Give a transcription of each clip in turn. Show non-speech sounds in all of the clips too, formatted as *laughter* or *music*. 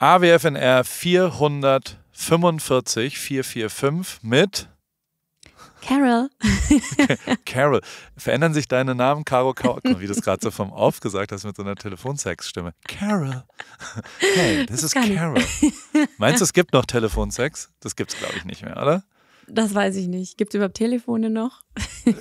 AWFNR 445 445 mit Carol. *laughs* Carol. Verändern sich deine Namen, Caro, Caro wie du es gerade so vom Off gesagt hast mit so einer Telefonsex-Stimme. Carol. Hey, das ist Carol. *laughs* Meinst du, es gibt noch Telefonsex? Das gibt es, glaube ich, nicht mehr, oder? Das weiß ich nicht. Gibt es überhaupt Telefone noch?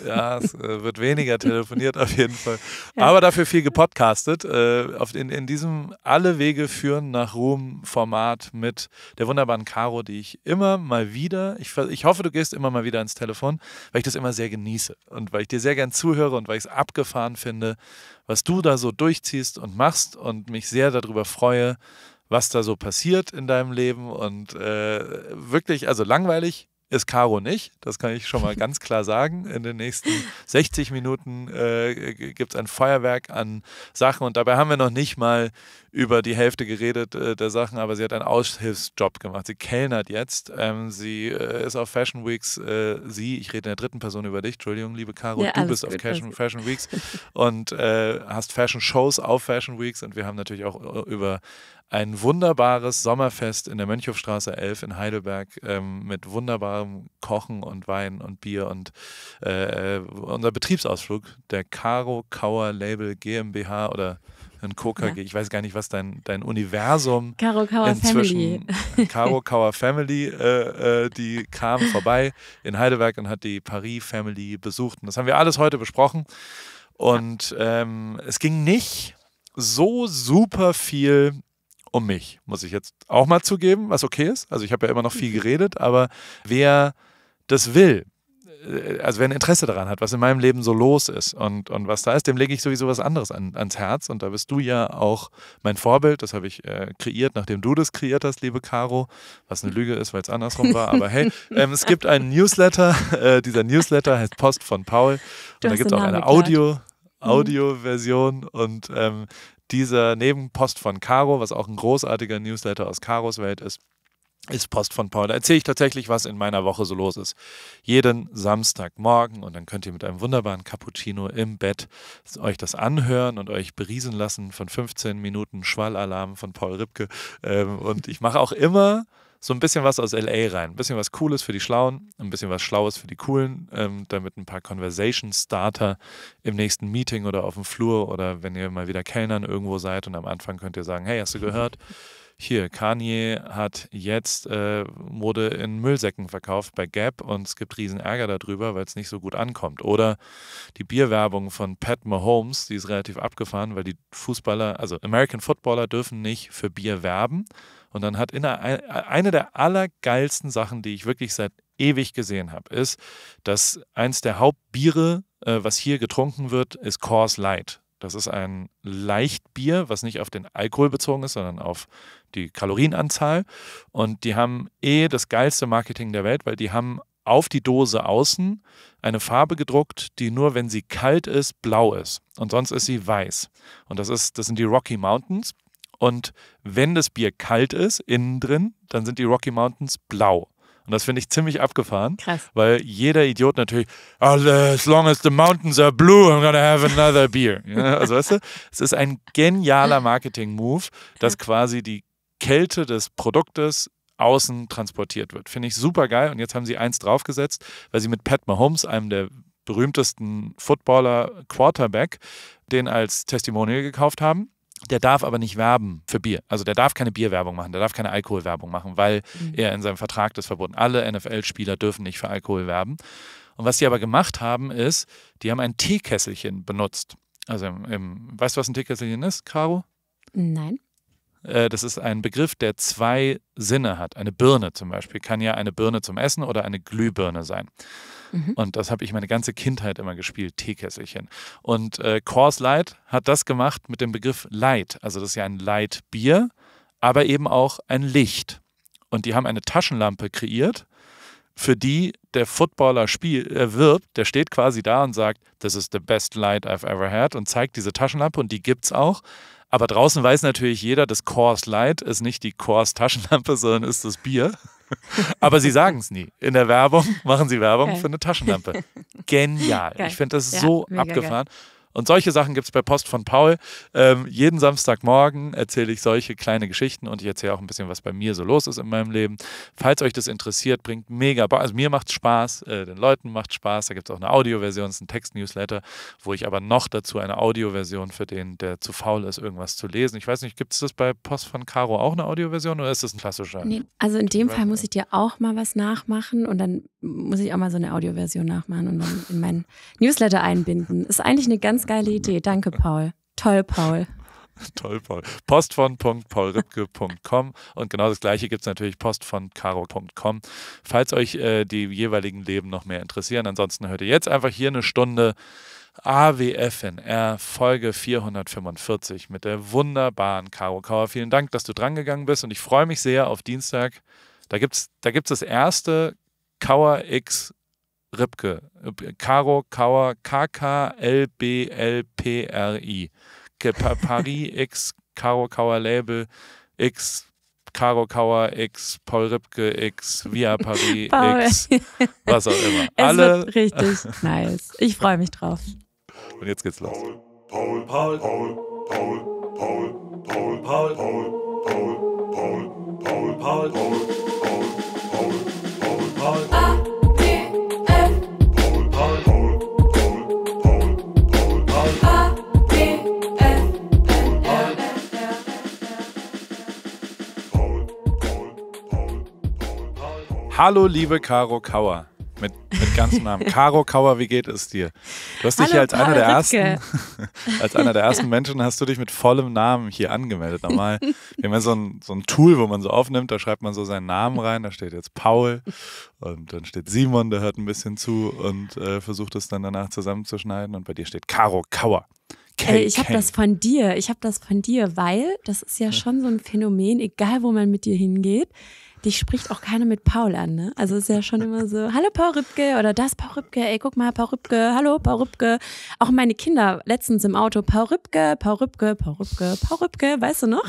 ja, es äh, wird weniger *laughs* telefoniert auf jeden Fall. Ja. Aber dafür viel gepodcastet. Äh, in, in diesem Alle Wege führen nach Ruhm-Format mit der wunderbaren Caro, die ich immer mal wieder, ich, ich hoffe, du gehst immer mal wieder ins Telefon, weil ich das immer sehr genieße und weil ich dir sehr gern zuhöre und weil ich es abgefahren finde, was du da so durchziehst und machst und mich sehr darüber freue, was da so passiert in deinem Leben und äh, wirklich, also langweilig ist Caro nicht, das kann ich schon mal *laughs* ganz klar sagen. In den nächsten 60 Minuten äh, gibt es ein Feuerwerk an Sachen und dabei haben wir noch nicht mal über die Hälfte geredet äh, der Sachen, aber sie hat einen Aushilfsjob gemacht. Sie kellnert jetzt, ähm, sie äh, ist auf Fashion Weeks, äh, sie, ich rede in der dritten Person über dich, Entschuldigung, liebe Caro, ja, du bist gut, auf Fashion, Fashion, Weeks *laughs* und äh, hast Fashion Shows auf Fashion Weeks und wir haben natürlich auch äh, über ein wunderbares Sommerfest in der Mönchhofstraße 11 in Heidelberg ähm, mit wunderbarem Kochen und Wein und Bier und äh, unser Betriebsausflug der Caro Kauer Label GmbH oder ein Coca, ja. ich weiß gar nicht, was dein, dein Universum Caro Kauer inzwischen, Family. *laughs* Caro Kauer Family, äh, äh, die kam vorbei in Heidelberg und hat die Paris Family besucht. Und das haben wir alles heute besprochen. Und ähm, es ging nicht so super viel um mich, muss ich jetzt auch mal zugeben, was okay ist. Also ich habe ja immer noch viel geredet, aber wer das will, äh, also wer ein Interesse daran hat, was in meinem Leben so los ist und, und was da ist, dem lege ich sowieso was anderes an, ans Herz. Und da bist du ja auch mein Vorbild. Das habe ich äh, kreiert, nachdem du das kreiert hast, liebe Caro. Was eine Lüge ist, weil es andersrum war. Aber hey, *laughs* ähm, es gibt einen Newsletter. *laughs* Äh, dieser Newsletter heißt Post von Paul. Und da gibt es auch eine Audio. Mhm. Audioversion und ähm, dieser Nebenpost von Caro, was auch ein großartiger Newsletter aus Caros Welt ist, ist Post von Paul. Da erzähle ich tatsächlich, was in meiner Woche so los ist. Jeden Samstagmorgen und dann könnt ihr mit einem wunderbaren Cappuccino im Bett euch das anhören und euch beriesen lassen von 15 Minuten Schwallalarm von Paul Ripke. Ähm, und ich mache auch immer so ein bisschen was aus LA rein. Ein bisschen was Cooles für die Schlauen, ein bisschen was Schlaues für die Coolen, ähm, damit ein paar Conversation Starter im nächsten Meeting oder auf dem Flur oder wenn ihr mal wieder Kellnern irgendwo seid und am Anfang könnt ihr sagen, hey, hast du gehört? Hier, Kanye hat jetzt äh, Mode in Müllsäcken verkauft bei Gap und es gibt riesen Ärger darüber, weil es nicht so gut ankommt. Oder die Bierwerbung von Pat Mahomes, die ist relativ abgefahren, weil die Fußballer, also American Footballer dürfen nicht für Bier werben. Und dann hat inner, eine der allergeilsten Sachen, die ich wirklich seit ewig gesehen habe, ist, dass eins der Hauptbiere, äh, was hier getrunken wird, ist Coors Light. Das ist ein Leichtbier, was nicht auf den Alkohol bezogen ist, sondern auf die Kalorienanzahl. Und die haben eh das geilste Marketing der Welt, weil die haben auf die Dose außen eine Farbe gedruckt, die nur, wenn sie kalt ist, blau ist. Und sonst ist sie weiß. Und das, ist, das sind die Rocky Mountains. Und wenn das Bier kalt ist, innen drin, dann sind die Rocky Mountains blau. Und das finde ich ziemlich abgefahren. Krass. Weil jeder Idiot natürlich, ah, as long as the mountains are blue, I'm gonna have another beer. *laughs* Ja, also weißt du, es ist ein genialer Marketing-Move, dass quasi die Kälte des Produktes außen transportiert wird. Finde ich super geil. Und jetzt haben sie eins draufgesetzt, weil sie mit Pat Mahomes, einem der berühmtesten Footballer, Quarterback, den als Testimonial gekauft haben der darf aber nicht werben für Bier. Also der darf keine Bierwerbung machen, der darf keine Alkoholwerbung machen, weil mhm. er in seinem Vertrag das verboten. Alle NFL-Spieler dürfen nicht für Alkohol werben. Und was die aber gemacht haben, ist, die haben ein Teekesselchen benutzt. Also im, im, weißt du, was ein Teekesselchen ist, Caro? Nein. Äh, das ist ein Begriff, der zwei Sinne hat. Eine Birne zum Beispiel kann ja eine Birne zum Essen oder eine Glühbirne sein. Mhm. Und das habe ich meine ganze Kindheit immer gespielt, Teekesselchen. Und äh, Coors Light hat das gemacht mit dem Begriff Light. Also das ist ja ein Light-Bier, aber eben auch ein Licht. Und die haben eine Taschenlampe kreiert, für die der Footballer spiel, äh, wirbt, der steht quasi da und sagt, das ist the best light I've ever had und zeigt diese Taschenlampe und die gibt es auch. Aber draußen weiß natürlich jeder, das Coors Light ist nicht die Coors Taschenlampe, sondern ist das Bier. *laughs* Aber sie sagen es nie. In der Werbung machen sie Werbung okay. für eine Taschenlampe. Genial. *laughs* Geil. Ich finde das ja, so abgefahren. Geil. Und solche Sachen gibt es bei Post von Paul. Ähm, jeden Samstagmorgen erzähle ich solche kleine Geschichten und ich erzähle auch ein bisschen, was bei mir so los ist in meinem Leben. Falls euch das interessiert, bringt mega Bock. Also mir macht Spaß, äh, den Leuten macht Spaß. Da gibt es auch eine Audioversion, es ist ein Text-Newsletter, wo ich aber noch dazu eine Audioversion für den, der zu faul ist, irgendwas zu lesen. Ich weiß nicht, gibt es das bei Post von Caro auch eine Audioversion oder ist das ein klassischer? Nee, also in dem Fall muss ich dir auch mal was nachmachen und dann muss ich auch mal so eine Audioversion nachmachen und dann in meinen Newsletter einbinden. Ist eigentlich eine ganz geile ne? Idee. Danke, Paul. Toll, Paul. *laughs* Toll, Paul. Post von .paulripke.com und genau das gleiche gibt es natürlich Post von caro.com. Falls euch äh, die jeweiligen Leben noch mehr interessieren, ansonsten hört ihr jetzt einfach hier eine Stunde AWFNR Folge 445 mit der wunderbaren Caro Kauer. Vielen Dank, dass du drangegangen bist und ich freue mich sehr auf Dienstag. Da gibt es da gibt's das erste Kauer X Ripke. Caro Kauer, KKLBLPRI. Paris X Caro Kauer Label X Caro Kauer X Paul Ripke X Via Paris Paul. X was auch immer. Alle richtig nice. Ich freue mich drauf. Und jetzt geht's los. Paul, Paul, Paul Paul Paul Paul Paul Paul Paul Paul Paul Paul Paul Paul Paul Hallo, liebe Caro Kauer. Mit, mit ganzem Namen. *laughs* Caro Kauer, wie geht es dir? Du hast dich Hallo, hier als einer, der ersten, *laughs* als einer der ersten Menschen hast du dich mit vollem Namen hier angemeldet. Normal, *laughs* wir haben ja so ein, so ein Tool, wo man so aufnimmt, da schreibt man so seinen Namen rein, da steht jetzt Paul und dann steht Simon, der hört ein bisschen zu und äh, versucht es dann danach zusammenzuschneiden und bei dir steht Caro Kauer. Ey, ich habe das von dir, ich habe das von dir, weil das ist ja schon so ein Phänomen, egal wo man mit dir hingeht dich spricht auch keiner mit Paul an, ne? Also ist ja schon immer so, hallo Paul Rübke oder das Paul Rübke, ey, guck mal, Paul Rübke, hallo Paul Rübke. Auch meine Kinder letztens im Auto, Paul Rübke, Paul Rübke, Paul Rübke, Paul Rübke, weißt du noch?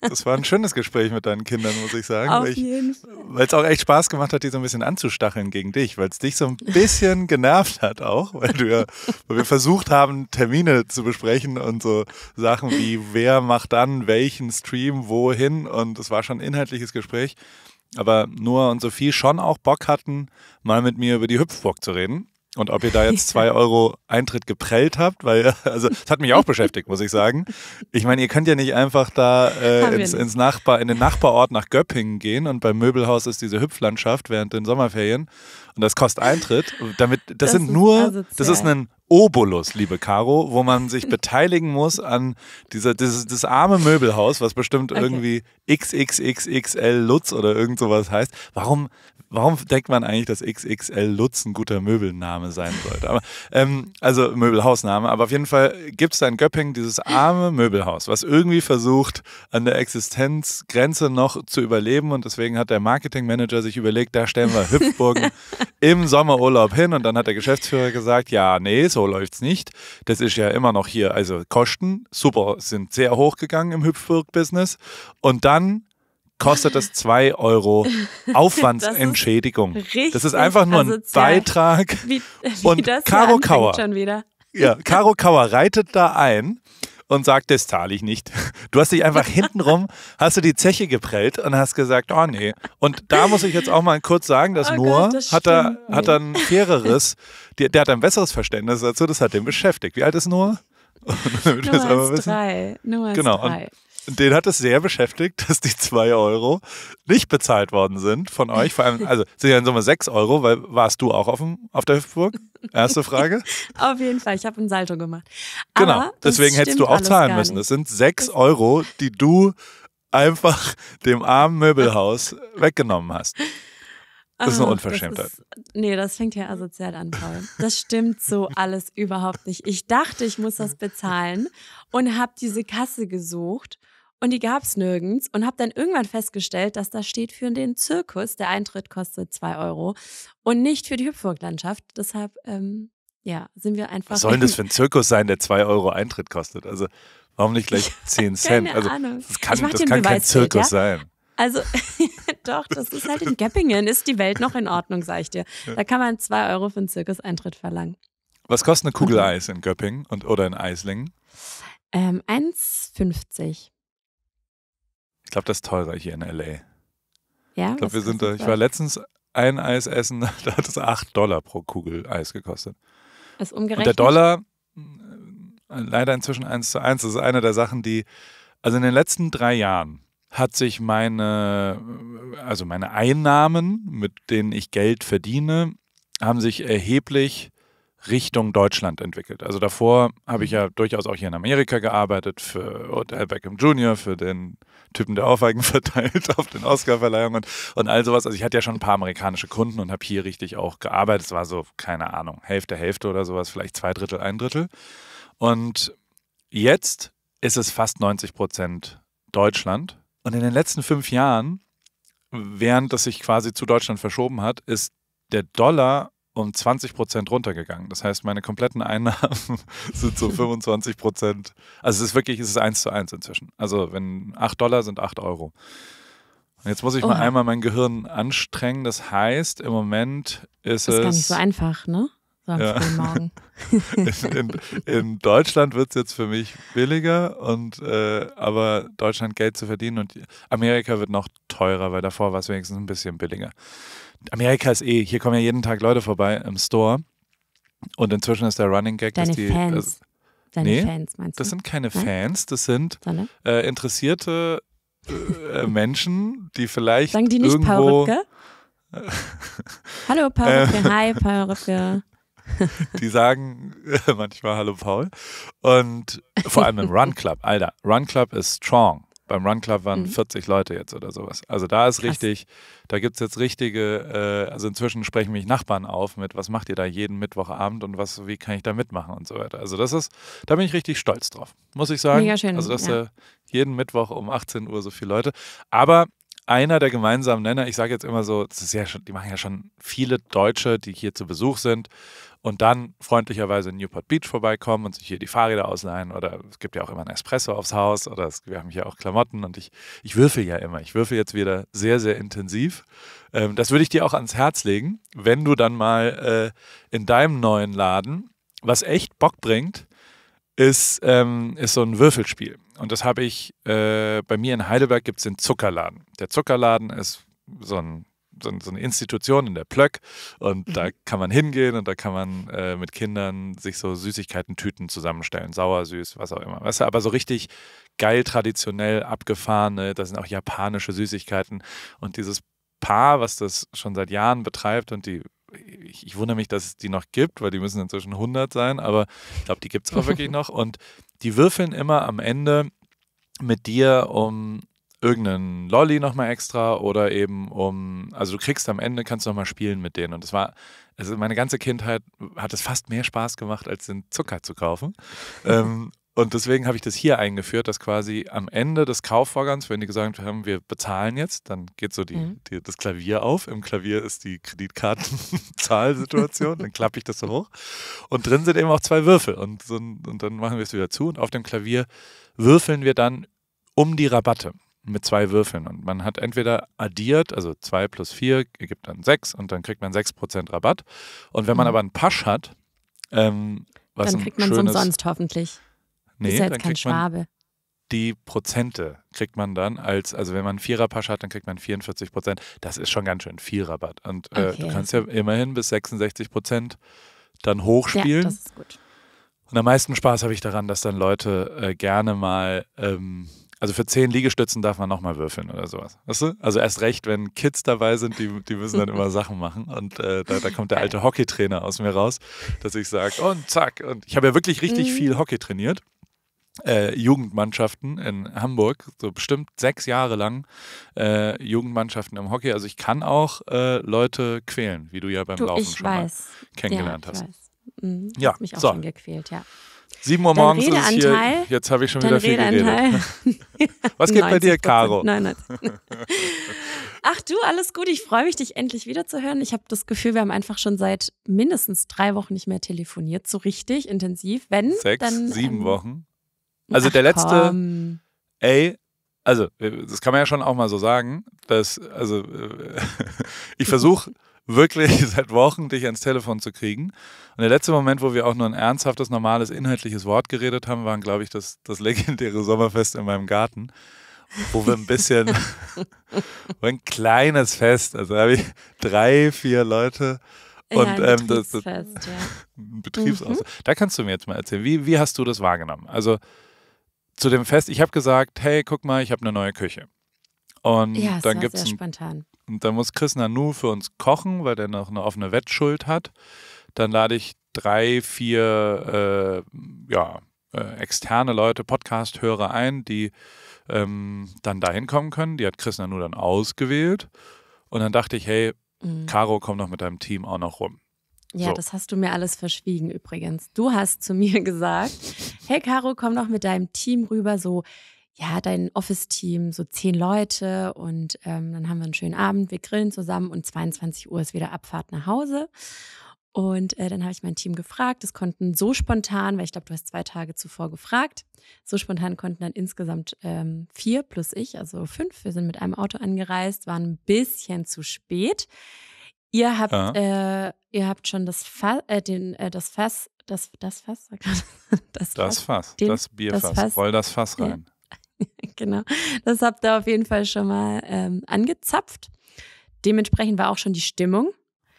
Das war ein schönes Gespräch mit deinen Kindern, muss ich sagen. Auf jeden Fall. Weil es auch echt Spaß gemacht hat, die so ein bisschen anzustacheln gegen dich, weil es dich so ein bisschen genervt hat auch, weil, du ja, weil wir versucht haben, Termine zu besprechen und so Sachen wie, wer macht dann welchen Stream wohin und es war schon ein inhaltliches Gespräch aber Noah und Sophie schon auch Bock hatten, mal mit mir über die Hüpfburg zu reden. Und ob ihr da jetzt *laughs* zwei Euro Eintritt geprellt habt, weil, *laughs* also, es hat mich auch beschäftigt, muss ich sagen. Ich meine, ihr könnt ja nicht einfach da äh, ins, ins Nachbar, in den Nachbarort nach Göppingen gehen und beim Möbelhaus ist diese Hüpflandschaft während den Sommerferien und das kostet Eintritt. Damit, das, das sind nur, asozial. das ist ein Obolus, liebe Caro, wo man sich beteiligen muss an dieser, das, das arme Möbelhaus, was bestimmt okay. irgendwie XXXXL Lutz oder irgend sowas heißt. Warum, warum denkt man eigentlich, dass XXL Lutz ein guter Möbelname sein sollte? Aber, ähm, also Möbelhausname, aber auf jeden Fall gibt es da in Göppingen dieses arme Möbelhaus, was irgendwie versucht, an der Existenzgrenze noch zu überleben und deswegen hat der Marketingmanager sich überlegt, da stellen wir Hüpfburgen *laughs* im Sommerurlaub hin und dann hat der Geschäftsführer gesagt, ja, nee, so läuft es nicht. Das ist ja immer noch hier, also Kosten, super, sind sehr hoch gegangen im Hüpfburg-Business und dann kostet *laughs* das 2 Euro Aufwandsentschädigung. Das ist, das ist einfach nur ein also, Beitrag. Wie, wie *laughs* und Caro Kauer. Ja, *laughs* Caro Kauer reitet da ein und sagt, das zahle ich nicht. Du hast dich einfach hintenrum, hast du die Zeche geprellt und hast gesagt, oh nee. Und da muss ich jetzt auch mal kurz sagen, dass oh Noah Gott, das hat, da, hat ein faireres, der, der, hat ein besseres Verständnis dazu, das hat den beschäftigt. Wie alt ist Noah? Damit Noah ist wissen. drei. Noah genau. Drei. Und den hat es sehr beschäftigt, dass die zwei Euro nicht bezahlt worden sind von euch. Vor allem, also sind ja in Summe sechs Euro, weil warst du auch auf, dem, auf der Hüftburg? Erste Frage. *laughs* auf jeden Fall, ich habe ein Salto gemacht. Genau, Aber genau, deswegen hättest du auch zahlen müssen. Es sind sechs Euro, die du einfach dem armen Möbelhaus *laughs* weggenommen hast. Das ist eine ah, Unverschämtheit. Das ist, nee, das fängt ja asozial an, Paul. Das stimmt so *laughs* alles überhaupt nicht. Ich dachte, ich muss das bezahlen und habe diese Kasse gesucht und die gab es nirgends und habe dann irgendwann festgestellt, dass das steht für den Zirkus. Der Eintritt kostet zwei Euro und nicht für die Hüpfburglandschaft. Deshalb, ähm, ja, sind wir einfach. Was soll denn das für ein *laughs* Zirkus sein, der zwei Euro Eintritt kostet? Also warum nicht gleich *laughs* zehn Cent? Keine also Ahnung. das kann, das kann kein Zirkus ja? sein. Also *laughs* doch, das ist halt in Geppingen, ist die Welt noch in Ordnung, sag ich dir. Da kann man zwei Euro für einen Zirkus-Eintritt verlangen. Was kostet eine Kugel mhm. Eis in Göppingen und, oder in Eislingen? Ähm, 1,50 glaube, das ist teurer hier in L.A. Ja? Ich glaube, wir sind da. Ich war letztens ein Eis essen, *laughs* da hat es 8 Dollar pro Kugel Eis gekostet. Das ist umgerechnet. Und der Dollar, äh, leider inzwischen 1 zu 1, das ist eine der Sachen, die, also in den letzten drei Jahren hat sich meine, also meine Einnahmen, mit denen ich Geld verdiene, haben sich erheblich Richtung Deutschland entwickelt. Also davor habe ich mhm. ja durchaus auch hier in Amerika gearbeitet für Odell Beckham Jr., für den Typen, der Aufweigen *laughs* verteilt auf den Oscarverleihungen und, und all sowas. Also ich hatte ja schon ein paar amerikanische Kunden und habe hier richtig auch gearbeitet. Es war so, keine Ahnung, Hälfte, Hälfte oder sowas, vielleicht zwei Drittel, ein Drittel. Und jetzt ist es fast 90 Prozent Deutschland. Und in den letzten fünf Jahren, während das sich quasi zu Deutschland verschoben hat, ist der Dollar um 20 Prozent runtergegangen. Das heißt, meine kompletten Einnahmen *laughs* sind so 25 Prozent. Also es ist wirklich, es ist eins zu eins inzwischen. Also wenn 8 Dollar sind 8 Euro. Und jetzt muss ich Oha. mal einmal mein Gehirn anstrengen. Das heißt, im Moment ist, ist es... Ist gar nicht so einfach, ne? Ja. *laughs* in, in, in, Deutschland wird es jetzt für mich billiger und äh, aber Deutschland Geld zu verdienen und Amerika wird noch teurer, weil davor war es wenigstens ein bisschen billiger. Amerika ist eh, hier kommen ja jeden Tag Leute vorbei im Store. Und inzwischen ist der Running Gag, Deine dass die. Fans. Äh, Deine nee, Fans meinst du? Das sind keine Fans, das sind äh, interessierte äh, äh, Menschen, die vielleicht. Sagen die nicht irgendwo, Paul Rübke? *laughs* Hallo Paul äh. Rübke, hi Paul Rübke. *laughs* die sagen *laughs* manchmal Hallo Paul. Und vor allem im Run Club, Alter. Run Club ist strong. Beim Run Club waren mhm. 40 Leute jetzt oder sowas. Also da ist Krass. richtig, da gibt es jetzt richtige, äh, also inzwischen sprechen mich Nachbarn auf mit, was macht ihr da jeden Mittwochabend und was, wie kann ich da mitmachen und so weiter. Also das ist, da bin ich richtig stolz drauf, muss ich sagen. Mega schön. Also dass ja. jeden Mittwoch um 18 Uhr so viele Leute. Aber einer der gemeinsamen Nenner, ich sage jetzt immer so, das ist ja schon, die machen ja schon viele Deutsche, die hier zu Besuch sind und dann freundlicherweise in Newport Beach vorbeikommen und sich hier die Fahrräder ausleihen oder es gibt ja auch immer ein Espresso aufs Haus oder es, wir haben hier auch Klamotten und ich, ich würfel ja immer. Ich würfel jetzt wieder sehr, sehr intensiv. Ähm, das würde ich dir auch ans Herz legen, wenn du dann mal äh, in deinem neuen Laden, was echt Bock bringt, ist, ähm, ist so ein Würfelspiel. Und das habe ich, äh, bei mir in Heidelberg gibt es den Zuckerladen. Der Zuckerladen ist so ein so, eine Institution in der Plöck und mhm. da kann man hingehen und da kann man äh, mit Kindern sich so Süßigkeiten-Tüten zusammenstellen, sauer, süß, was auch immer. Weißt du, aber so richtig geil, traditionell, abgefahrene, da sind auch japanische Süßigkeiten und dieses Paar, was das schon seit Jahren betreibt und die ich, ich, wundere mich, dass es die noch gibt, weil die müssen inzwischen 100 sein, aber ich glaube, die gibt es auch wirklich *laughs* noch. Und die würfeln immer am Ende mit dir um irgendeinen Lolly nochmal extra oder eben um, also du kriegst am Ende, kannst du nochmal spielen mit denen. Und das war, also meine ganze Kindheit hat es fast mehr Spaß gemacht, als den Zucker zu kaufen. *laughs* ähm, und deswegen habe ich das hier eingeführt, dass quasi am Ende des Kaufvorgangs, wenn die gesagt haben, wir bezahlen jetzt, dann geht so die, mhm. die, das Klavier auf. Im Klavier ist die Kreditkartenzahlsituation, *laughs* dann klappe ich das so hoch. Und drin sind eben auch zwei Würfel. Und, so, und dann machen wir es wieder zu. Und auf dem Klavier würfeln wir dann um die Rabatte mit zwei Würfeln. Und man hat entweder addiert, also zwei plus vier ergibt dann sechs und dann kriegt man sechs Prozent Rabatt. Und wenn man mhm. aber einen Pasch hat, ähm, was dann kriegt man es umsonst hoffentlich. Nee, ist ja jetzt kein Schwabe. Die Prozente kriegt man dann als, also wenn man einen vierer Viererpasch hat, dann kriegt man 44 Prozent. Das ist schon ganz schön viel Rabatt. Und äh, okay. du kannst ja immerhin bis 66 Prozent dann hochspielen. Ja, das ist gut. Und am meisten Spaß habe ich daran, dass dann Leute äh, gerne mal, ähm, also für zehn Liegestützen darf man nochmal würfeln oder sowas. Weißt du? Also erst recht, wenn Kids dabei sind, die, die müssen dann immer *laughs* Sachen machen. Und äh, da, da, kommt der alte Hockeytrainer aus mir raus, dass ich sage, und zack. Und ich habe ja wirklich richtig mhm. viel Hockey trainiert äh, Jugendmannschaften in Hamburg, so bestimmt sechs Jahre lang äh, Jugendmannschaften im Hockey. Also ich kann auch äh, Leute quälen, wie du ja beim du, Laufen schon weiß. mal kennengelernt ja, hast. Mhm, ja, hast mich auch so. schon gequält, ja. 7 Uhr morgens ist es hier. Jetzt habe ich schon wieder viel geredet. *laughs* Was geht bei dir, Caro? Nein, nein. *laughs* Ach du, alles gut. Ich freue mich, dich endlich wiederzuhören. Ich habe das Gefühl, wir haben einfach schon seit mindestens drei Wochen nicht mehr telefoniert, so richtig intensiv. Wenn sechs, dann, sieben ähm, Wochen. Also Ach, der letzte, komm. ey, also äh, das kann man ja schon auch mal so sagen, dass, also äh, *laughs* ich versuche wirklich *laughs* seit Wochen dich ans Telefon zu kriegen. Und der letzte Moment, wo wir auch nur ein ernsthaftes, normales, inhaltliches Wort geredet haben, waren, glaube ich, das, das legendäre Sommerfest in meinem Garten wo wir ein bisschen, *laughs* ein kleines Fest, also da habe ich drei, vier Leute und ja, ähm, das, das, Betriebsaus. Ja. Betriebs mhm. Da kannst du mir jetzt mal erzählen, wie, wie hast du das wahrgenommen? Also zu dem Fest, ich habe gesagt, hey, guck mal, ich habe eine neue Küche. Und ja, dann gibt's sehr ein, spontan. Und dann muss Chris Nanu für uns kochen, weil der noch eine offene Wettschuld hat. Dann lade ich drei, vier äh, ja, äh, externe Leute, Podcast-Hörer ein, die ähm, dann dahin kommen können. Die hat Chris Nanu dann ausgewählt. Und dann dachte ich, hey, mhm. Caro, komm doch mit deinem Team auch noch rum. Ja, so. das hast du mir alles verschwiegen übrigens. Du hast zu mir *laughs* gesagt, hey Caro, komm doch mit deinem Team rüber, so, ja, dein Office-Team, so zehn Leute und ähm, dann haben wir einen schönen Abend, wir grillen zusammen und 22 Uhr ist wieder Abfahrt nach Hause. Und äh, dann habe ich mein Team gefragt. Es konnten so spontan, weil ich glaube, du hast zwei Tage zuvor gefragt, so spontan konnten dann insgesamt ähm, vier plus ich, also fünf. Wir sind mit einem Auto angereist, waren ein bisschen zu spät. Ihr habt, ja. äh, ihr habt schon das Fass, äh, den, äh, das Fass, das, das Fass, *laughs* das, das Fass, den, das Bierfass, das Fass. roll das Fass rein. *laughs* genau, das habt ihr auf jeden Fall schon mal ähm, angezapft. Dementsprechend war auch schon die Stimmung.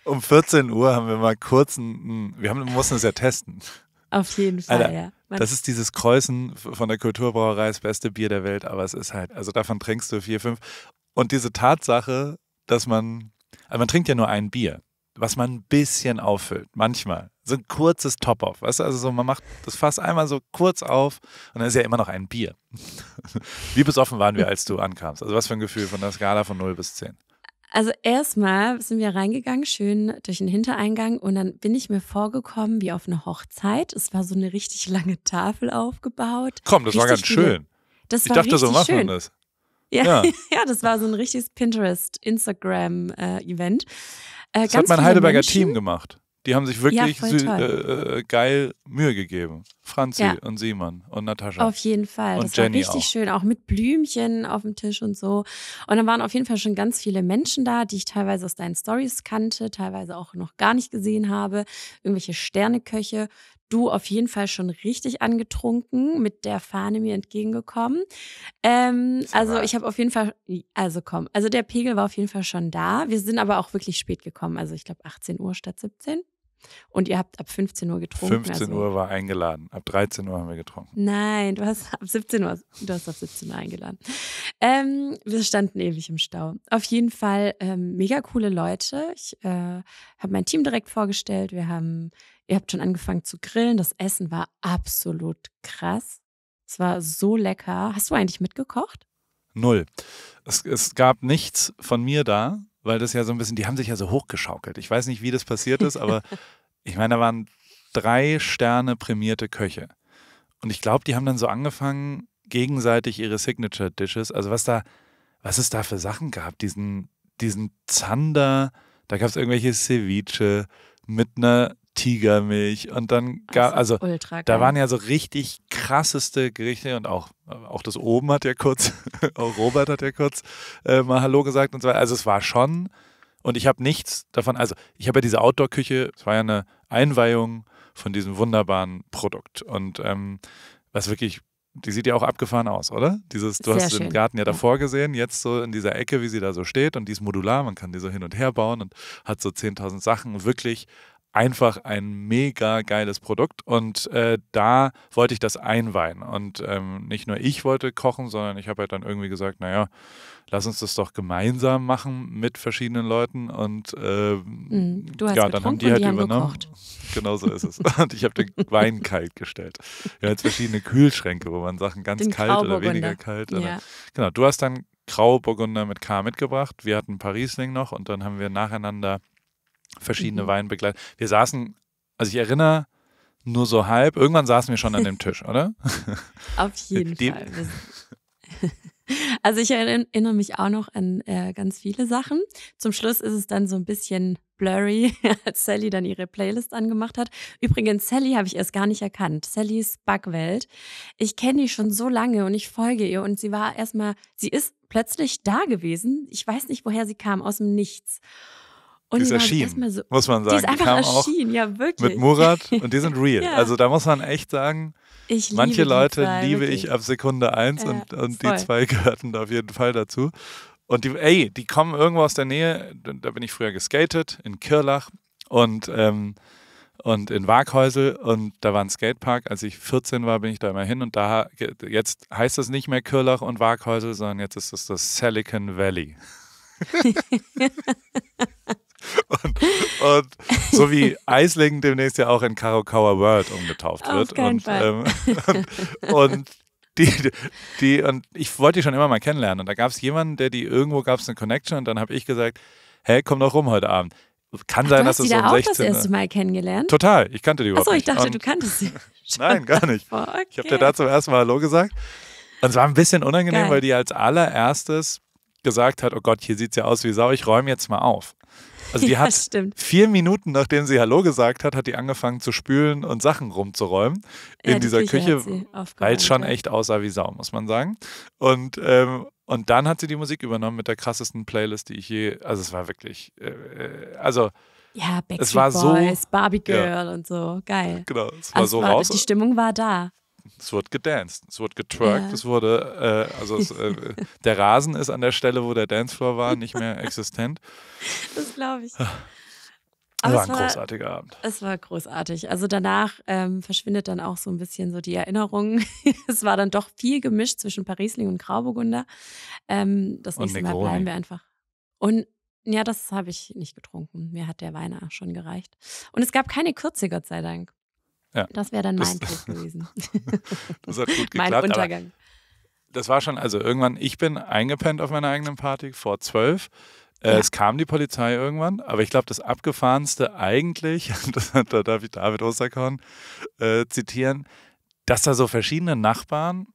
Um 14 Uhr haben wir mal kurz einen, wir haben, wir mussten es ja testen. Auf jeden Fall, Alter, ja. Man das ist dieses Kreuzen von der Kulturbrauerei, das beste Bier der Welt, aber es ist halt, also davon trinkst du vier, fünf. Und diese Tatsache, dass man also man trinkt ja nur ein Bier, was man ein bisschen auffüllt, manchmal. So ein kurzes Top-Off. Weißt du? Also so, man macht das Fass einmal so kurz auf und dann ist ja immer noch ein Bier. *laughs* Wie besoffen waren wir, als du ankamst? Also was für ein Gefühl von der Skala von 0 bis 10? Also erstmal sind wir reingegangen, schön durch den Hintereingang und dann bin ich mir vorgekommen wie auf eine Hochzeit. Es war so eine richtig lange Tafel aufgebaut. Komm, das richtig war ganz schön. Das ich war dachte, so machen schön. wir das. Ja, ja. *laughs* ja das war so ein richtiges Pinterest-Instagram-Event. Äh, das hat mein Heidelberger Menschen. Team gemacht. Die haben sich wirklich ja, äh, äh, geil Mühe gegeben. Franzi ja. und Simon und Natascha. Auf jeden Fall. Und das Jenny war richtig auch. schön, auch mit Blümchen auf dem Tisch und so. Und dann waren auf jeden Fall schon ganz viele Menschen da, die ich teilweise aus deinen Stories kannte, teilweise auch noch gar nicht gesehen habe. Irgendwelche Sterneköche, du auf jeden Fall schon richtig angetrunken, mit der Fahne mir entgegengekommen. Ähm, also ich habe auf jeden Fall, also komm, also der Pegel war auf jeden Fall schon da. Wir sind aber auch wirklich spät gekommen, also ich glaube 18 Uhr statt 17. Und ihr habt ab 15 Uhr getrunken. 15 also Uhr war eingeladen. Ab 13 Uhr haben wir getrunken. Nein, du hast ab 17 Uhr, du hast ab 17 Uhr eingeladen. Ähm, wir standen ewig im Stau. Auf jeden Fall ähm, mega coole Leute. Ich äh, habe mein Team direkt vorgestellt. Wir haben Ihr habt schon angefangen zu grillen. Das Essen war absolut krass. Es war so lecker. Hast du eigentlich mitgekocht? Null. Es, es gab nichts von mir da, weil das ja so ein bisschen, die haben sich ja so hochgeschaukelt. Ich weiß nicht, wie das passiert ist, aber *laughs* ich meine, da waren drei Sterne prämierte Köche. Und ich glaube, die haben dann so angefangen, gegenseitig ihre Signature Dishes, also was da, was es da für Sachen gab, diesen, diesen Zander, da gab es irgendwelche Ceviche mit einer Tigermilch und dann gab also, also da waren ja so richtig krasseste Gerichte und auch auch das oben hat ja kurz *laughs* auch Robert hat ja kurz äh, mal hallo gesagt und so also es war schon und ich habe nichts davon also ich habe ja diese Outdoor Küche es war ja eine Einweihung von diesem wunderbaren Produkt und ähm, was wirklich die sieht ja auch abgefahren aus, oder? Dieses, du Sehr hast schön. den Garten ja davor gesehen, jetzt so in dieser Ecke, wie sie da so steht und die ist modular, man kann die so hin und her bauen und hat so 10.000 Sachen wirklich einfach ein mega geiles Produkt und äh, da wollte ich das einweihen. Und ähm, nicht nur ich wollte kochen, sondern ich habe halt dann irgendwie gesagt, naja, lass uns das doch gemeinsam machen mit verschiedenen Leuten und äh, mhm. du hast ja, dann haben die halt die haben übernommen. Gekocht. Genau so ist es. und ich habe den Wein kalt gestellt. Wir haben jetzt verschiedene Kühlschränke, wo man Sachen ganz den kalt oder weniger kalt. Ja. genau, du hast dann Grauburgunder mit K mitgebracht. Wir hatten Parisling noch und dann haben wir nacheinander verschiedene mhm. Weinbegleiter. Wir saßen, also ich erinnere nur so halb, irgendwann saßen wir schon an dem Tisch, oder? *laughs* Auf jeden Die, Fall. *laughs* Also ich erinnere mich auch noch an äh, ganz viele Sachen. Zum Schluss ist es dann so ein bisschen blurry, *laughs* als Sally dann ihre Playlist angemacht hat. Übrigens, Sally habe ich erst gar nicht erkannt. Sallys Bugwelt. Ich kenne die schon so lange und ich folge ihr und sie war erstmal, sie ist plötzlich da gewesen. Ich weiß nicht, woher sie kam, aus dem Nichts. Und die, ist erschienen, so, muss man sagen. Die ist einfach die erschienen, ja, wirklich. Mit Murat *laughs* und die sind real. ja. Also da muss man echt sagen, ich manche Leute zwei, liebe wirklich. ich ab Sekunde eins ja, und, und die zwei *laughs* gehörten da auf jeden Fall dazu. Und die, ey, die kommen irgendwo aus der Nähe, da bin ich früher geskatet, in Kirlach und, ähm, und in Waaghäusel und da war ein Skatepark. Als ich 14 war, bin ich da immer hin und da, jetzt heißt das nicht mehr Kirlach und Waaghäusel, sondern jetzt ist das das Silicon Valley. *laughs* *laughs* Und, und so wie Eisling demnächst ja auch in Karokawa World umgetauft wird. Auf keinen und, Fall. Ähm, und, *laughs* und die, die, und ich wollte die schon immer mal kennenlernen. Und da gab es jemanden, der die irgendwo gab es eine Connection und dann habe ich gesagt, hey, komm doch rum heute Abend. Kann Ach, sein, dass es das da um 16 auch das erste Mal kennengelernt? Total, ich kannte die überhaupt Achso, ich dachte, und, du kanntest sie. *laughs* Nein, gar nicht. Okay. Ich habe dir da zum ersten Mal Hallo gesagt. Und es war ein bisschen unangenehm, Geil. weil die als allererstes gesagt hat, oh Gott, hier sieht es ja aus wie Sau, ich räume jetzt mal auf. Also die ja, hat stimmt. vier Minuten, nachdem sie Hallo gesagt hat, hat die angefangen zu spülen und Sachen rumzuräumen in die dieser Küche, Küche weil es schon ja. echt aussah wie Sau, muss man sagen. Und, ähm, und dann hat sie die Musik übernommen mit der krassesten Playlist, die ich je, also es war wirklich, äh, äh also ja, Backstreet es war Boys, so, Barbie Girl und so, geil. Genau, es war also so war, raus. Die Stimmung war da. Es wird gedanced, es wird getwerkt, ja. es wurde, äh, also es, äh, *laughs* der Rasen ist an der Stelle, wo der Dancefloor war, nicht mehr existent. Das glaube ich. Ah. Aber war ein war, großartiger Abend. Es war großartig. Also danach ähm, verschwindet dann auch so ein bisschen so die Erinnerung. *laughs* es war dann doch viel gemischt zwischen Parisling und Grauburgunder. Ähm, das nächste Mal bleiben wir einfach. Und ja, das habe ich nicht getrunken. Mir hat der Wein schon gereicht. Und es gab keine Kürze, Gott sei Dank. Ja. Das wäre dann mein Tod gewesen. *laughs* das hat gut *laughs* geklappt. Mein Untergang. das war schon, also irgendwann, ich bin eingepennt auf meiner eigenen Party vor zwölf. Äh, ja. Es kam die Polizei irgendwann, aber ich glaube, das Abgefahrenste eigentlich, *laughs* da darf ich David Osterkorn äh, zitieren, dass da so verschiedene Nachbarn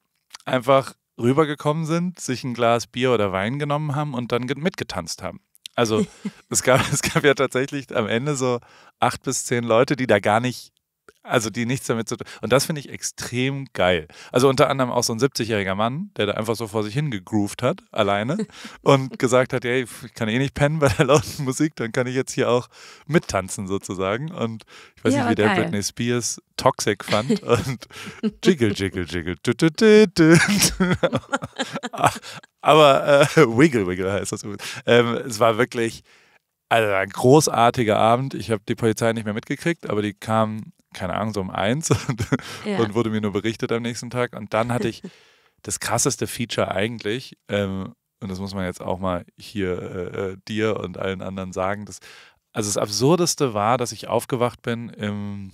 einfach rübergekommen sind, sich ein Glas Bier oder Wein genommen haben und dann mitgetanzt haben. Also es gab, es gab ja tatsächlich am Ende so acht bis zehn Leute, die da gar nicht also die nichts damit zu tun. Und das finde ich extrem geil. Also unter anderem auch so ein 70-jähriger Mann, der da einfach so vor sich hingegroovt hat, alleine, *laughs* und gesagt hat, hey, ich kann eh nicht pennen bei der lauten Musik, dann kann ich jetzt hier auch mittanzen sozusagen. Und ich weiß ja, nicht, wie geil. der Britney Spears Toxic fand *laughs* und jiggle, jiggle, jiggle. Du, du, du, *laughs* Aber äh, Wiggle, Wiggle heißt das. Ähm, es war wirklich also ein großartiger Abend. Ich habe die Polizei nicht mehr mitgekriegt, aber die kamen keine Ahnung, so um eins *laughs* und, ja. und, wurde mir nur berichtet am nächsten Tag. Und dann hatte ich *laughs* das krasseste Feature eigentlich, ähm, und das muss man jetzt auch mal hier äh, äh, dir und allen anderen sagen, dass, also das Absurdeste war, dass ich aufgewacht bin im,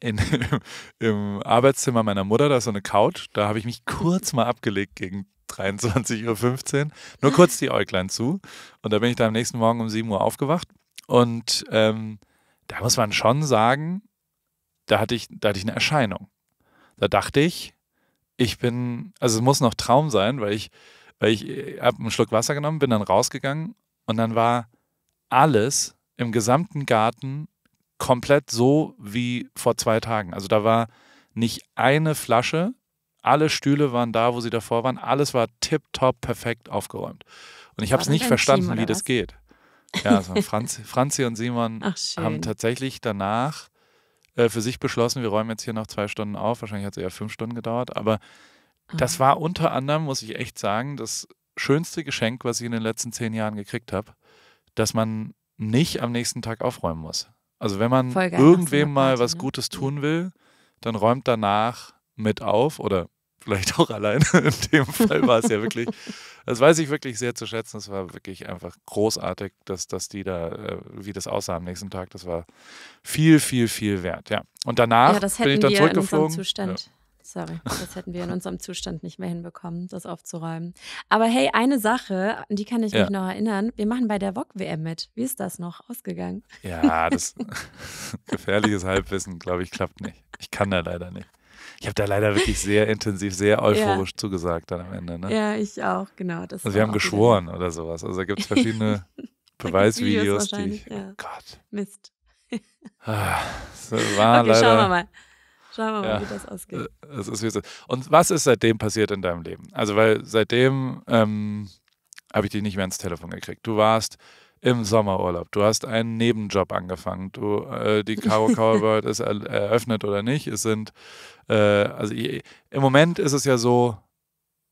in, *laughs* im Arbeitszimmer meiner Mutter, da ist so eine Couch, da habe ich mich kurz mal abgelegt gegen 23.15 Uhr, nur kurz die Äuglein zu. Und da bin ich dann am nächsten Morgen um 7 Uhr aufgewacht. Und ähm, da muss man schon sagen, da hatte ich, da hatte ich eine Erscheinung. Da dachte ich, ich bin, also es muss noch Traum sein, weil ich, weil ich äh, habe einen Schluck Wasser genommen, bin dann rausgegangen und dann war alles im gesamten Garten komplett so wie vor zwei Tagen. Also da war nicht eine Flasche, alle Stühle waren da, wo sie davor waren, alles war tipptopp perfekt aufgeräumt. Und ich habe es nicht verstanden, Team, wie das geht. Ja, also Franzi, Franzi und Simon Ach, haben tatsächlich danach äh, für sich beschlossen, wir räumen jetzt hier noch zwei Stunden auf. Wahrscheinlich hat es eher fünf Stunden gedauert, aber mhm. das war unter anderem, muss ich echt sagen, das schönste Geschenk, was ich in den letzten zehn Jahren gekriegt habe, dass man nicht am nächsten Tag aufräumen muss. Also wenn man irgendwem mal was ne? Gutes tun mhm. will, dann räumt danach mit auf oder vielleicht auch alleine. *laughs* In dem Fall war es ja wirklich, das weiß ich wirklich sehr zu schätzen. Es war wirklich einfach großartig, dass, dass die da, äh, wie das aussah am nächsten Tag. Das war viel, viel, viel wert. Ja. Und danach ja, das hätten bin ich dann zurückgeflogen. Zustand. Ja. Sorry, das hätten wir in unserem Zustand nicht mehr hinbekommen, das aufzuräumen. Aber hey, eine Sache, an die kann ich ja. mich noch erinnern. Wir machen bei der VOG-WM mit. Wie ist das noch ausgegangen? Ja, das *laughs* gefährliches Halbwissen, glaube ich, klappt nicht. Ich kann da leider nicht. Ich habe da leider wirklich sehr intensiv, sehr euphorisch ja. zugesagt dann am Ende. Ne? Ja, ich auch, genau. Das also wir haben geschworen wieder. oder sowas. Also da gibt es *laughs* verschiedene Beweisvideos, die ich. Ja. Oh Gott. Mist. ah, war okay, leider, schauen wir mal. Schauen wir mal, ja, wie das ausgeht. Das äh, ist, wie Und was ist seitdem passiert in deinem Leben? Also, weil seitdem ähm, habe ich dich nicht mehr ins Telefon gekriegt. Du warst im Sommerurlaub. Du hast einen Nebenjob angefangen. Du, äh, die Caro Cowbird ist er, eröffnet oder nicht. Es sind, äh, also ich, im Moment ist es ja so,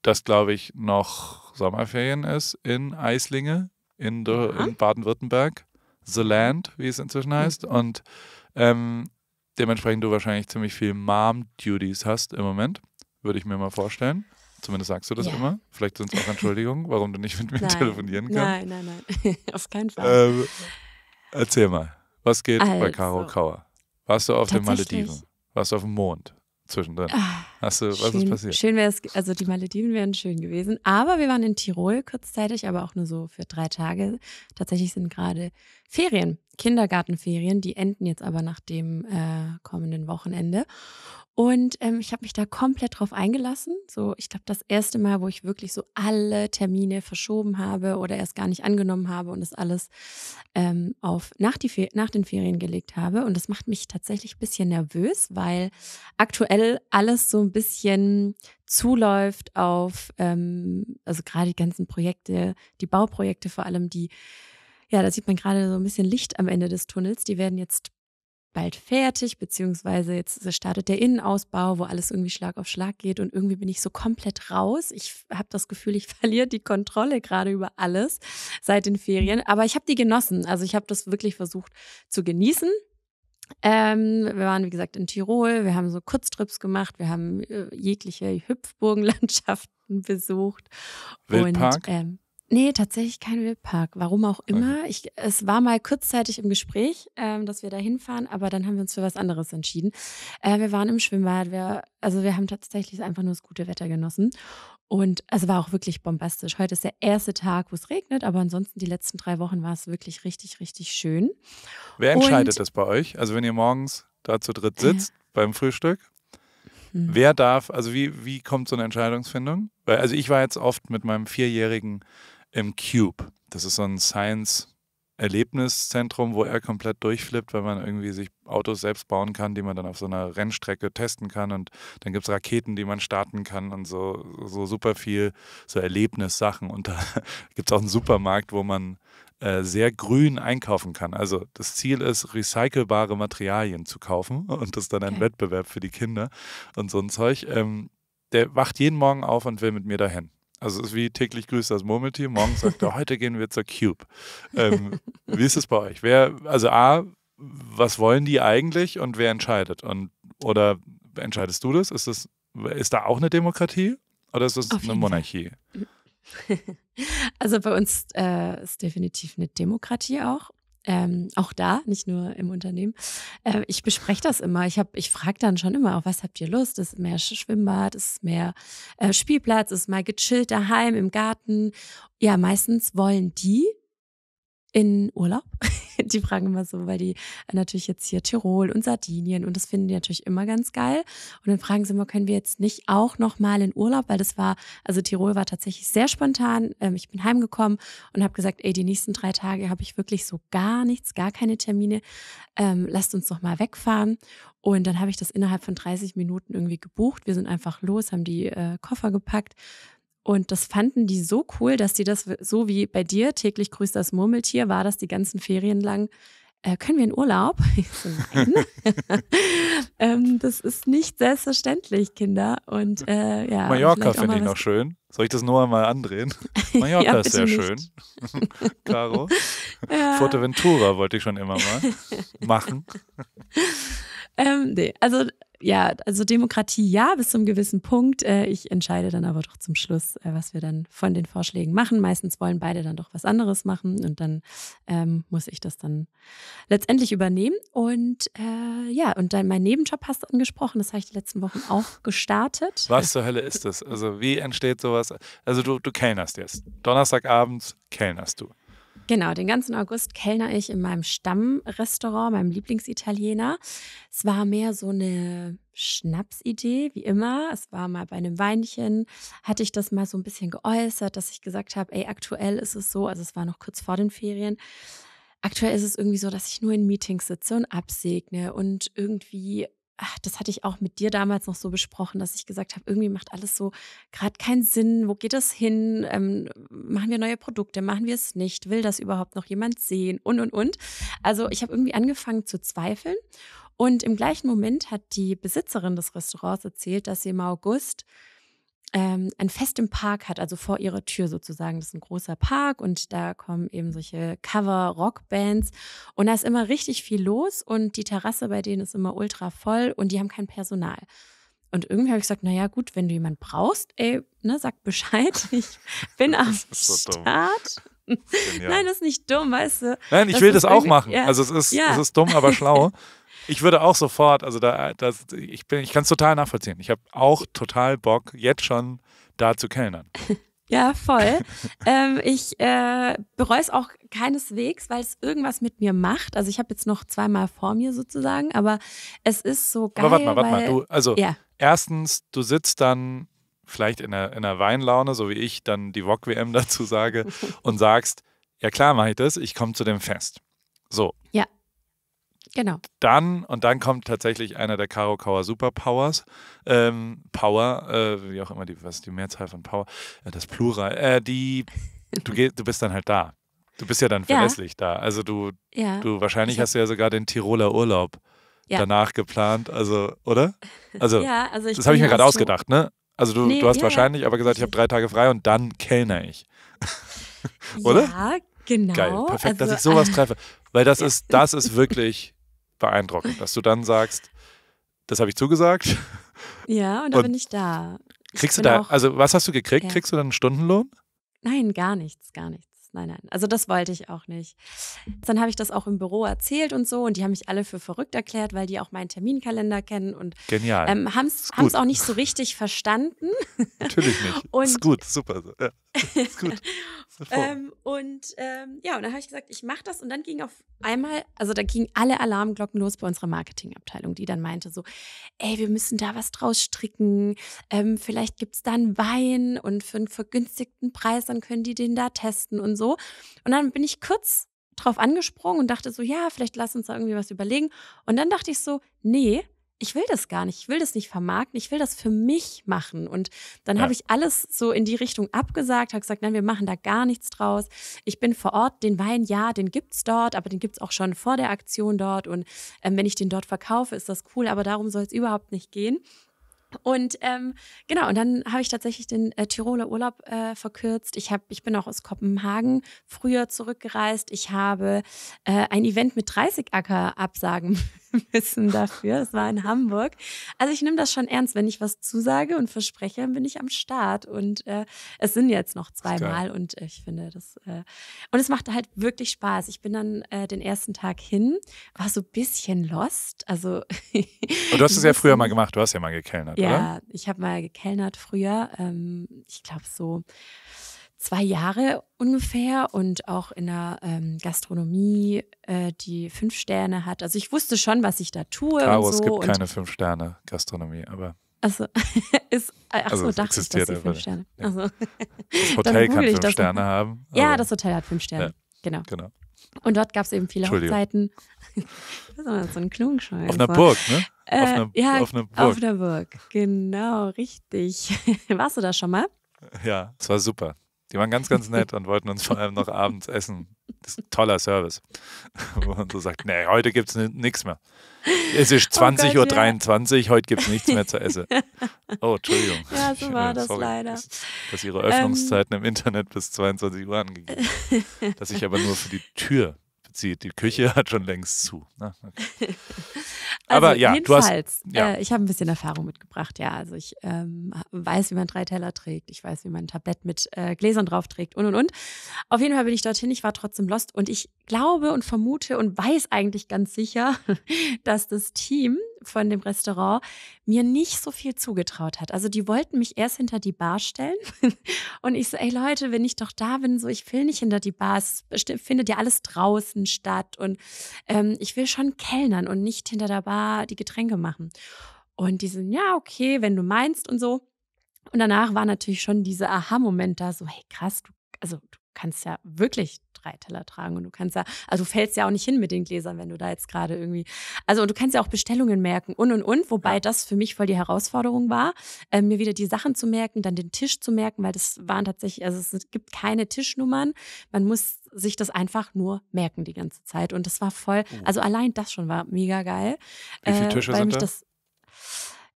dass, glaube ich, noch Sommerferien ist in Eislinge, in, in Baden-Württemberg. The Land, wie es inzwischen mhm. heißt. Und ähm, dementsprechend du wahrscheinlich ziemlich viel Mom-Duties hast im Moment, würde ich mir mal vorstellen. Zumindest sagst du das ja. immer. Vielleicht sind es auch Entschuldigungen, warum du nicht mit mir nein. telefonieren kannst. Nein, nein, nein. *laughs* Auf keinen Fall. Ähm, erzähl mal, was geht also. bei Caro also. Kauer? Warst du auf den Malediven? Warst du auf dem Mond zwischendrin? Ah. Hast du, was schön, ist passiert? Schön wäre es, also die Malediven wären schön gewesen. Aber wir waren in Tirol kurzzeitig, aber auch nur so für drei Tage. Tatsächlich sind gerade Ferien, Kindergartenferien, die enden jetzt aber nach dem äh, kommenden Wochenende. Und ähm, ich habe mich da komplett drauf eingelassen. So, ich glaube, das erste Mal, wo ich wirklich so alle Termine verschoben habe oder erst gar nicht angenommen habe und das alles ähm, auf nach, die, nach den Ferien gelegt habe. Und das macht mich tatsächlich ein bisschen nervös, weil aktuell alles so ein bisschen zuläuft auf, ähm, also gerade die ganzen Projekte, die Bauprojekte vor allem, die, ja, da sieht man gerade so ein bisschen Licht am Ende des Tunnels, die werden jetzt bald fertig, beziehungsweise jetzt startet der Innenausbau, wo alles irgendwie Schlag auf Schlag geht und irgendwie bin ich so komplett raus. Ich habe das Gefühl, ich *laughs* verliere die Kontrolle gerade über alles seit den Ferien, aber ich habe die genossen. Also ich habe das wirklich versucht zu genießen ähm, wir waren, wie gesagt, in Tirol, wir haben so Kurztrips gemacht, wir haben äh, jegliche Hüpfburgenlandschaften *laughs* besucht. Wildpark? Und, ähm, Nee, tatsächlich kein Wildpark. Warum auch immer. Okay. Ich, es war mal kurzzeitig im Gespräch, ähm, dass wir da hinfahren, aber dann haben wir uns für was anderes entschieden. Äh, wir waren im Schwimmbad, wir, also wir haben tatsächlich einfach nur das gute Wetter genossen. Und es also war auch wirklich bombastisch. Heute ist der erste Tag, wo es regnet, aber ansonsten die letzten drei Wochen war es wirklich richtig, richtig schön. Wer entscheidet Und, das bei euch? Also wenn ihr morgens da zu dritt sitzt äh, beim Frühstück, hm. wer darf, also wie, wie kommt so eine Entscheidungsfindung? Weil, also ich war jetzt oft mit meinem Vierjährigen im Cube. Das ist so ein Science Erlebniszentrum, wo er komplett durchflippt, weil man irgendwie sich Autos selbst bauen kann, die man dann auf so einer Rennstrecke testen kann und dann gibt es Raketen, die man starten kann und so, so super viel so Erlebnissachen. Und da *laughs* gibt es auch einen Supermarkt, wo man äh, sehr grün einkaufen kann. Also das Ziel ist, recycelbare Materialien zu kaufen *laughs* und das ist dann ein okay. Wettbewerb für die Kinder und so ein Zeug. Ähm, der wacht jeden Morgen auf und will mit mir dahin. Also es ist wie täglich grüßt das Murmeltier. Morgen sagt er, *laughs* heute gehen wir zur Cube. Ähm, wie ist es bei euch? Wer, also A, was wollen die eigentlich und wer entscheidet? Und, oder entscheidest du das? Ist, das? ist da auch eine Demokratie oder ist das Auf eine Monarchie? *laughs* also bei uns äh, ist definitiv eine Demokratie auch ähm, auch da, nicht nur im Unternehmen. Äh, ich bespreche das immer. Ich, hab, ich frage dann schon immer, auf was habt ihr Lust? Ist mehr Schwimmbad, ist mehr äh, Spielplatz, ist mal gechillt daheim im Garten. Ja, meistens wollen die in Urlaub. *laughs* Die fragen immer so, weil die äh, natürlich jetzt hier Tirol und Sardinien und das finden die natürlich immer ganz geil. Und dann fragen sie immer, können wir jetzt nicht auch nochmal in Urlaub, weil das war, also Tirol war tatsächlich sehr spontan. Ähm, ich bin heimgekommen und habe gesagt, ey, die nächsten drei Tage habe ich wirklich so gar nichts, gar keine Termine. Ähm, lasst uns nochmal wegfahren. Und dann habe ich das innerhalb von 30 Minuten irgendwie gebucht. Wir sind einfach los, haben die äh, Koffer gepackt, und das fanden die so cool, dass sie das, so wie bei dir, täglich grüßt das Murmeltier, war das die ganzen Ferien lang. Äh, können wir in Urlaub? *laughs* *laughs* ähm, das ist nicht selbstverständlich, Kinder. Und äh, ja, Mallorca finde ich noch schön. Soll ich das nur einmal andrehen? *laughs* Mallorca ja, ist sehr nicht. schön. Caro. Ja. Fuerteventura wollte ich schon immer mal machen. Ähm, nee, also ja, also Demokratie ja, bis zum gewissen Punkt. Äh, ich entscheide dann aber doch zum Schluss, äh, was wir dann von den Vorschlägen machen. Meistens wollen beide dann doch was anderes machen und dann ähm, muss ich das dann letztendlich übernehmen. Und äh, ja, und dann mein Nebenjob hast du angesprochen, das habe ich die letzten Wochen auch gestartet. Was zur Hölle ist das? Also wie entsteht sowas? Also du, du kellnerst jetzt. Donnerstagabends kellnerst du. Genau, den ganzen August kellner ich in meinem Stammrestaurant, meinem Lieblingsitaliener. Es war mehr so eine Schnapsidee, wie immer. Es war mal bei einem Weinchen, hatte ich das mal so ein bisschen geäußert, dass ich gesagt habe, ey, aktuell ist es so, also es war noch kurz vor den Ferien. Aktuell ist es irgendwie so, dass ich nur in Meetings sitze und absegne und irgendwie ach, das hatte ich auch mit dir damals noch so besprochen, dass ich gesagt habe, irgendwie macht alles so gerade keinen Sinn. Wo geht das hin? Ähm, machen wir neue Produkte? Machen wir es nicht? Will das überhaupt noch jemand sehen? Und, und, und. Also ich habe irgendwie angefangen zu zweifeln. Und im gleichen Moment hat die Besitzerin des Restaurants erzählt, dass sie im August ähm, ein Fest im Park hat, also vor ihrer Tür sozusagen. Das ist ein großer Park und da kommen eben solche cover rockbands und da ist immer richtig viel los und die Terrasse bei denen ist immer ultra voll und die haben kein Personal. Und irgendwie habe ich gesagt, naja gut, wenn du jemanden brauchst, ey, ne, sag Bescheid, *laughs* ich bin am so Start. Genial. Nein, das ist nicht dumm, weißt du. Nein, ich das will das auch machen. Ja. Also es ist, ja. es ist dumm, aber schlau. *laughs* Ich würde auch sofort, also da, das, ich, ich kann es total nachvollziehen. Ich habe auch total Bock, jetzt schon da zu kellnern. *laughs* Ja, voll. ähm, ich äh, bereue es auch keineswegs, weil es irgendwas mit mir macht. Also ich habe jetzt noch zweimal vor mir sozusagen, aber es ist so geil. Aber warte mal, warte weil, mal. Du, also ja. erstens, du sitzt dann vielleicht in einer, in einer Weinlaune, so wie ich dann die VOG-WM *laughs* dazu sage, *laughs* und sagst, ja klar mache ich das, ich komme zu dem Fest. So. Ja. Genau. Dann, und dann kommt tatsächlich einer der Karokauer Superpowers. Ähm, Power, äh, wie auch immer, die, was ist die Mehrzahl von Power? Äh, das Plural. Äh, die, du, geh, du bist dann halt da. Du bist ja dann verlässlich ja. da. Also du, ja. du wahrscheinlich also hast du ja sogar den Tiroler Urlaub ja. danach geplant. Also, oder? Also, also das habe ich mir gerade ausgedacht, ne? Also du, nee, du hast wahrscheinlich aber gesagt, ich habe drei Tage frei und dann kellner ich. *laughs* oder? Ja, genau. Geil, perfekt, also, dass ich sowas ah. treffe. Weil das ist, das ist wirklich beeindruckend, dass du dann sagst, das habe ich zugesagt. Ja, und dann und bin ich da. Ich kriegst du da, also was hast du gekriegt? Ja. Kriegst du dann einen Stundenlohn? Nein, gar nichts, gar nichts. Nein, nein. Also das wollte ich auch nicht. Dann habe ich das auch im Büro erzählt und so und die haben mich alle für verrückt erklärt, weil die auch meinen Terminkalender kennen und ähm, haben es auch nicht so richtig verstanden. Natürlich nicht. *laughs* Und, ist gut, super. Ja, ist gut. *laughs* ähm, und ähm, ja, und dann habe ich gesagt, ich mache das und dann ging auf einmal, also da gingen alle Alarmglocken los bei unserer Marketingabteilung, die dann meinte so, ey, wir müssen da was draus stricken, ähm, vielleicht gibt es da einen Wein und für einen vergünstigten Preis, dann können die den da testen und so so. Und dann bin ich kurz drauf angesprungen und dachte so, ja, vielleicht lass uns da irgendwie was überlegen. Und dann dachte ich so, nee, ich will das gar nicht, ich will das nicht vermarkten, ich will das für mich machen. Und dann ja. habe ich alles so in die Richtung abgesagt, habe gesagt, nein, wir machen da gar nichts draus. Ich bin vor Ort, den Wein, ja, den gibt es dort, aber den gibt es auch schon vor der Aktion dort. Und ähm, wenn ich den dort verkaufe, ist das cool, aber darum soll es überhaupt nicht gehen. Und ähm, genau, und dann habe ich tatsächlich den äh, Tiroler Urlaub äh, verkürzt. Ich, hab, ich bin auch aus Kopenhagen früher zurückgereist. Ich habe äh, ein Event mit 30 Acker absagen *laughs* müssen dafür. Es war in Hamburg. Also ich nehme das schon ernst. Wenn ich was zusage und verspreche, dann bin ich am Start. Und äh, es sind jetzt noch zweimal und ich finde das. Äh, und es macht halt wirklich Spaß. Ich bin dann äh, den ersten Tag hin, war so ein bisschen lost. Also. *laughs* und du hast es ja früher mal gemacht. Du hast ja mal gekellnert. Ja, oder? ich habe mal gekellnert früher. Ähm, ich glaube so zwei Jahre ungefähr und auch in der ähm, Gastronomie, äh, die fünf Sterne hat. Also ich wusste schon, was ich da tue. Caro, so es gibt keine fünf Sterne Gastronomie, aber. Achso, *laughs* ist, äh, ach so, also, dachte ich, dass die fünf Sterne. Ja. Also. Das *laughs* Hotel kann fünf Sterne haben. Ja, das Hotel hat fünf Sterne. Ja. Genau. genau. Und dort gab es eben viele Hochzeiten. *laughs* das ist so ein Klugscheiß. Auf einer Burg, ne? Äh, auf, einer, ja, auf einer Burg. Auf einer Burg, genau, richtig. *laughs* Warst du da schon mal? Ja, es war super. Die waren ganz, ganz nett und wollten uns vor allem noch abends essen. Das ist ein toller Service. *laughs* Wo man so sagt, nee, heute gibt es nichts mehr. Es ist 20.23 oh Uhr, 23, heute gibt es nichts mehr zu essen. *laughs* Oh, Entschuldigung. Ja, so war äh, das Sorry, leider. Dass, dass ihre Öffnungszeiten ähm, im Internet bis 22 Uhr angegeben Dass ich aber nur für die Tür Defizit. Die Küche hat schon längst zu. Ne? *laughs* Okay. Also aber ja, du hast. Ja. Äh, ich habe ein bisschen Erfahrung mitgebracht, ja. Also ich ähm, weiß, wie man drei Teller trägt. Ich weiß, wie man ein Tablett mit äh, Gläsern drauf trägt und und und. Auf jeden Fall bin ich dorthin. Ich war trotzdem lost und ich glaube und vermute und weiß eigentlich ganz sicher, *laughs* dass das Team, von dem Restaurant mir nicht so viel zugetraut hat. Also die wollten mich erst hinter die Bar stellen *laughs* und ich so, ey Leute, wenn ich doch da bin, so ich will nicht hinter die Bar, es findet ja alles draußen statt und ähm, ich will schon kellnern und nicht hinter der Bar die Getränke machen. Und die sind, ja, okay, wenn du meinst und so. Und danach war natürlich schon dieser Aha-Moment da, so, hey krass, du, also du kannst ja wirklich drei Teller tragen und du kannst ja, also du fällst ja auch nicht hin mit den Gläsern, wenn du da jetzt gerade irgendwie, also und du kannst ja auch Bestellungen merken und und und, wobei ja. das für mich voll die Herausforderung war, äh, mir wieder die Sachen zu merken, dann den Tisch zu merken, weil das waren tatsächlich, also es gibt keine Tischnummern, man muss sich das einfach nur merken die ganze Zeit und das war voll, oh. also allein das schon war mega geil. Wie viele äh, Tische äh, sind da? Das,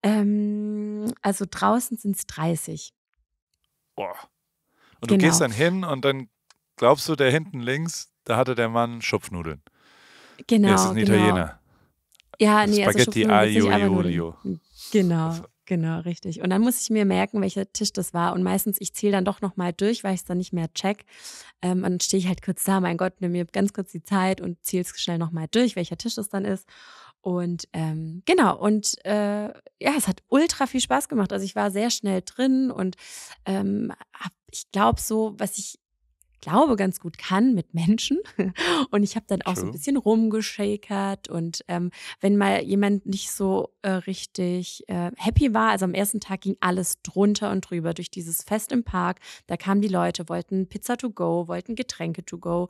ähm, also draußen sind es 30. Boah. Und genau. du gehst genau. dann hin und dann glaubst du, der hinten links, da hatte der Mann Schupfnudeln. Genau. das ist ein genau. Italiener. Ja, also nee, also Spaghetti also Aglio Olio. Genau. Genau, richtig. Und dann muss ich mir merken, welcher Tisch das war. Und meistens, ich zähle dann doch nochmal durch, weil ich es dann nicht mehr check. Ähm, und dann stehe ich halt kurz da, mein Gott, nimm mir ganz kurz die Zeit und zähle es schnell nochmal durch, welcher Tisch das dann ist. Und ähm, genau, und äh, ja, es hat ultra viel Spaß gemacht. Also ich war sehr schnell drin und ähm, habe ich glaube so, was ich glaube, ganz gut kann mit Menschen. *laughs* Und ich habe dann auch True. so ein bisschen rumgeschakert. Und ähm, wenn mal jemand nicht so äh, richtig äh, happy war, also am ersten Tag ging alles drunter und drüber durch dieses Fest im Park. Da kamen die Leute, wollten Pizza to go, wollten Getränke to go.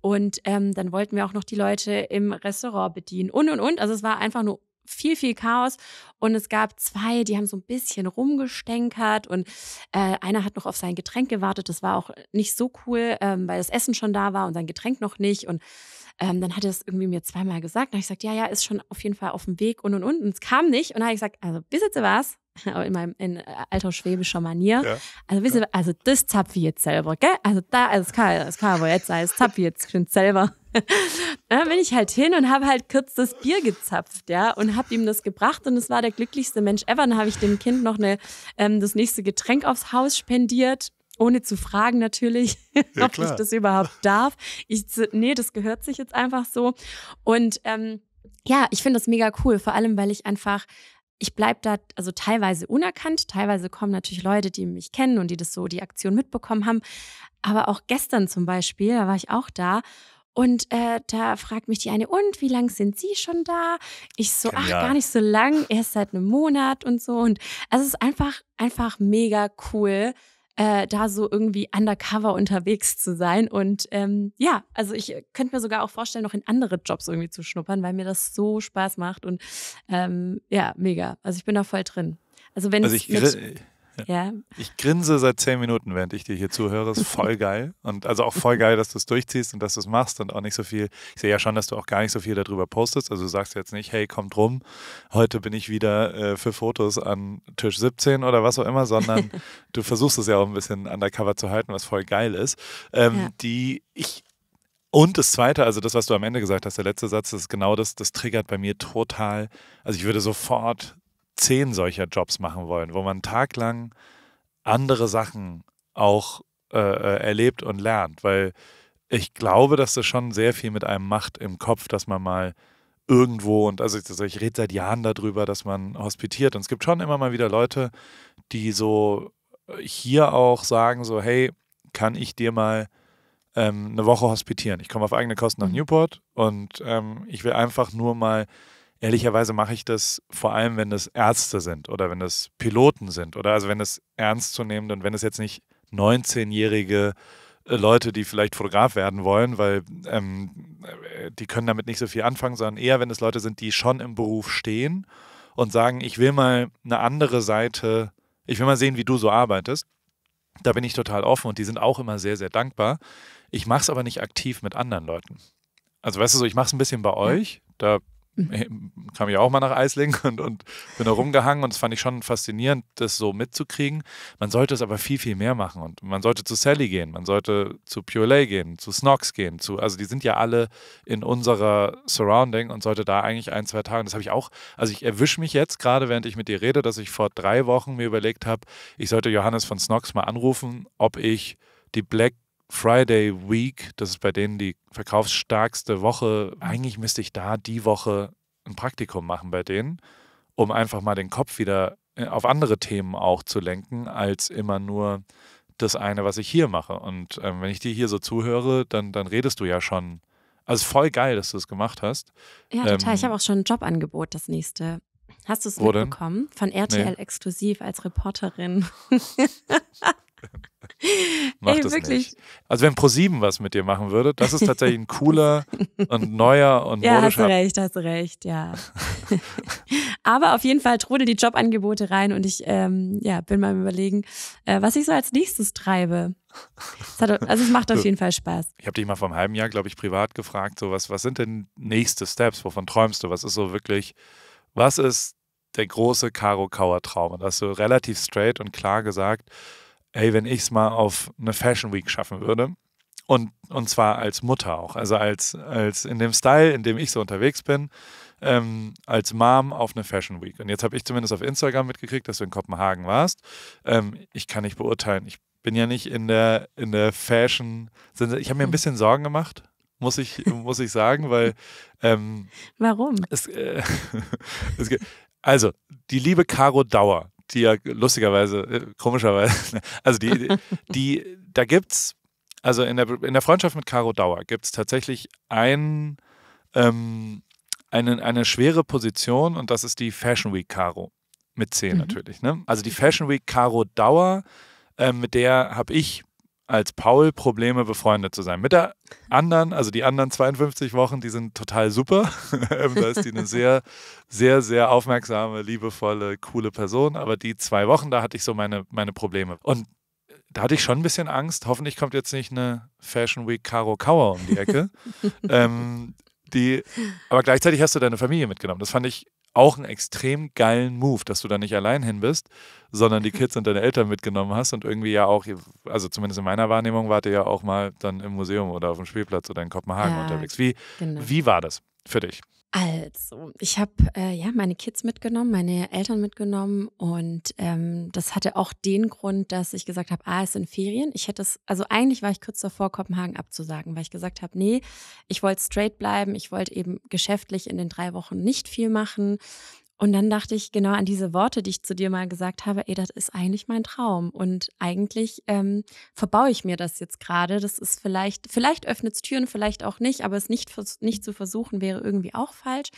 Und ähm, dann wollten wir auch noch die Leute im Restaurant bedienen und und und. Also es war einfach nur viel, viel Chaos. Und es gab zwei, die haben so ein bisschen rumgestänkert und äh, einer hat noch auf sein Getränk gewartet. Das war auch nicht so cool, ähm, weil das Essen schon da war und sein Getränk noch nicht. Und ähm, dann hat er es irgendwie mir zweimal gesagt. Dann habe ich gesagt, ja, ja, ist schon auf jeden Fall auf dem Weg und und und. Und es kam nicht. Und dann habe ich gesagt, also bis jetzt war's, *laughs* in meinem in äh, alter schwäbischer Manier. Ja. Also wisst ihr, also das zapfe ich jetzt selber, gell? Also da, also das kann, das kann aber jetzt sein, das zapfe ich jetzt schon selber. *laughs* dann bin ich halt hin und habe halt kurz das Bier gezapft, ja, und habe ihm das gebracht und es war der glücklichste Mensch ever. Dann habe ich dem Kind noch eine, ähm, das nächste Getränk aufs Haus spendiert ohne zu fragen natürlich, *laughs* ja, ob ich das überhaupt darf. Ich, nee, das gehört sich jetzt einfach so. Und ähm, ja, ich finde das mega cool, vor allem weil ich einfach ich bleibe da also teilweise unerkannt, teilweise kommen natürlich Leute, die mich kennen und die das so, die Aktion mitbekommen haben. Aber auch gestern zum Beispiel, da war ich auch da und äh, da fragt mich die eine, und wie lange sind Sie schon da? Ich so, ach, gar nicht so lang, erst seit einem Monat und so. Und also es ist einfach, einfach mega cool, äh, da so irgendwie undercover unterwegs zu sein. Und ähm, ja, also ich könnte mir sogar auch vorstellen, noch in andere Jobs irgendwie zu schnuppern, weil mir das so Spaß macht. Und ähm, ja, mega. Also ich bin da voll drin. Also wenn also ich, ich ja. Ich grinse seit zehn Minuten, während ich dir hier zuhöre. Ist voll *laughs* geil. Und also auch voll geil, dass du es durchziehst und dass du es machst und auch nicht so viel. Ich sehe ja schon, dass du auch gar nicht so viel darüber postest. Also du sagst jetzt nicht, hey, kommt rum, heute bin ich wieder äh, für Fotos an Tisch 17 oder was auch immer, sondern *laughs* du versuchst es ja auch ein bisschen undercover zu halten, was voll geil ist. Ähm, ja. Die ich und das Zweite, also das, was du am Ende gesagt hast, der letzte Satz, das ist genau das, das triggert bei mir total. Also ich würde sofort zehn solcher Jobs machen wollen, wo man taglang andere Sachen auch äh, äh, erlebt und lernt, weil ich glaube, dass das schon sehr viel mit einem macht im Kopf, dass man mal irgendwo und also ich, also ich rede seit Jahren darüber, dass man hospitiert und es gibt schon immer mal wieder Leute, die so hier auch sagen so hey, kann ich dir mal ähm, eine Woche hospitieren? Ich komme auf eigene Kosten nach mhm. Newport und ähm, ich will einfach nur mal Ehrlicherweise mache ich das vor allem, wenn es Ärzte sind oder wenn es Piloten sind oder also wenn es ernst zu nehmen und wenn es jetzt nicht 19-jährige äh, Leute, die vielleicht Fotograf werden wollen, weil ähm, äh, die können damit nicht so viel anfangen, sondern eher, wenn es Leute sind, die schon im Beruf stehen und sagen, ich will mal eine andere Seite, ich will mal sehen, wie du so arbeitest. Da bin ich total offen und die sind auch immer sehr, sehr dankbar. Ich mache es aber nicht aktiv mit anderen Leuten. Also weißt du so, ich mache es ein bisschen bei euch, da *laughs* kam ich auch mal nach Eisling und, und bin da rumgehangen und das fand ich schon faszinierend, das so mitzukriegen. Man sollte es aber viel, viel mehr machen und man sollte zu Sally gehen, man sollte zu Pure Lay gehen, zu Snox gehen, zu, also die sind ja alle in unserer Surrounding und sollte da eigentlich ein, zwei Tage, das habe ich auch, also ich erwische mich jetzt gerade, während ich mit dir rede, dass ich vor drei Wochen mir überlegt habe, ich sollte Johannes von Snox mal anrufen, ob ich die Black Friday Week, das ist bei denen die verkaufsstärkste Woche. Eigentlich müsste ich da die Woche ein Praktikum machen bei denen, um einfach mal den Kopf wieder äh, auf andere Themen auch zu lenken, als immer nur das eine, was ich hier mache. Und ähm, wenn ich dir hier so zuhöre, dann, dann redest du ja schon. Also voll geil, dass du es gemacht hast. Ja, total. Ähm, ich habe auch schon ein Jobangebot, das nächste. Hast du es mitbekommen? Denn? Von RTL nee. exklusiv als Reporterin. *laughs* Macht Ey, es wirklich. nicht. Also wenn ProSieben was mit dir machen würde, das ist tatsächlich ein cooler *laughs* und neuer und Ja, hast du recht, hast du recht, ja. *laughs* Aber auf jeden Fall trudel die Jobangebote rein und ich ähm, ja, bin mal überlegen, äh, was ich so als nächstes treibe. Hat, also es macht *laughs* auf jeden Fall Spaß. Ich habe dich mal vor einem halben Jahr, glaube ich, privat gefragt, so was, was sind denn nächste Steps? Wovon träumst du? Was ist so wirklich, was ist der große Karo-Kauer-Traum? Und da hast du relativ straight und klar gesagt, hey, wenn ich es mal auf eine Fashion Week schaffen würde, und, und zwar als Mutter auch, also als, als in dem Style, in dem ich so unterwegs bin, ähm, als Mom auf eine Fashion Week. Und jetzt habe ich zumindest auf Instagram mitgekriegt, dass du in Kopenhagen warst. Ähm, ich kann nicht beurteilen, ich bin ja nicht in der, in der Fashion. Ich habe mir ein mhm. bisschen Sorgen gemacht, muss ich, *laughs* muss ich sagen, weil. Ähm, Warum? Es, äh, *laughs* es, also, die liebe Caro Dauer, die ja lustigerweise, äh, komischerweise, *laughs* also die, die, da gibt's, also in der, in der Freundschaft mit Caro Dauer gibt es tatsächlich ein, ähm, eine, eine schwere Position und das ist die Fashion Week Caro. Mit C mhm. natürlich. Ne? Also die Fashion Week Caro Dauer, äh, mit der habe ich als Paul Probleme befreundet zu sein. Mit der anderen, also die anderen 52 Wochen, die sind total super. *laughs* Ähm, da ist die eine sehr, sehr, sehr aufmerksame, liebevolle, coole Person. Aber die zwei Wochen, da hatte ich so meine, meine Probleme. Und da hatte ich schon ein bisschen Angst. Hoffentlich kommt jetzt nicht eine Fashion Week Caro Kauer um die Ecke. *laughs* ähm, die, aber gleichzeitig hast du deine Familie mitgenommen. Das fand ich auch einen extrem geilen Move, dass du da nicht allein hin bist, sondern die mhm. Kids und deine Eltern mitgenommen hast und irgendwie ja auch, also zumindest in meiner Wahrnehmung, wart ihr ja auch mal dann im Museum oder auf dem Spielplatz oder in Kopenhagen ja, unterwegs. Wie, genau. wie war das für dich? Also, ich habe äh, ja meine Kids mitgenommen, meine Eltern mitgenommen und ähm, das hatte auch den Grund, dass ich gesagt habe, ah, es sind Ferien. Ich hätte es, also eigentlich war ich kurz davor, Kopenhagen abzusagen, weil ich gesagt habe, nee, ich wollte straight bleiben, ich wollte eben geschäftlich in den drei Wochen nicht viel machen und dann dachte ich genau an diese Worte, die ich zu dir mal gesagt habe, ey, das ist eigentlich mein Traum. Und eigentlich ähm, verbaue ich mir das jetzt gerade. Das ist vielleicht, vielleicht öffnet es Türen, vielleicht auch nicht, aber es nicht, nicht zu versuchen, wäre irgendwie auch falsch.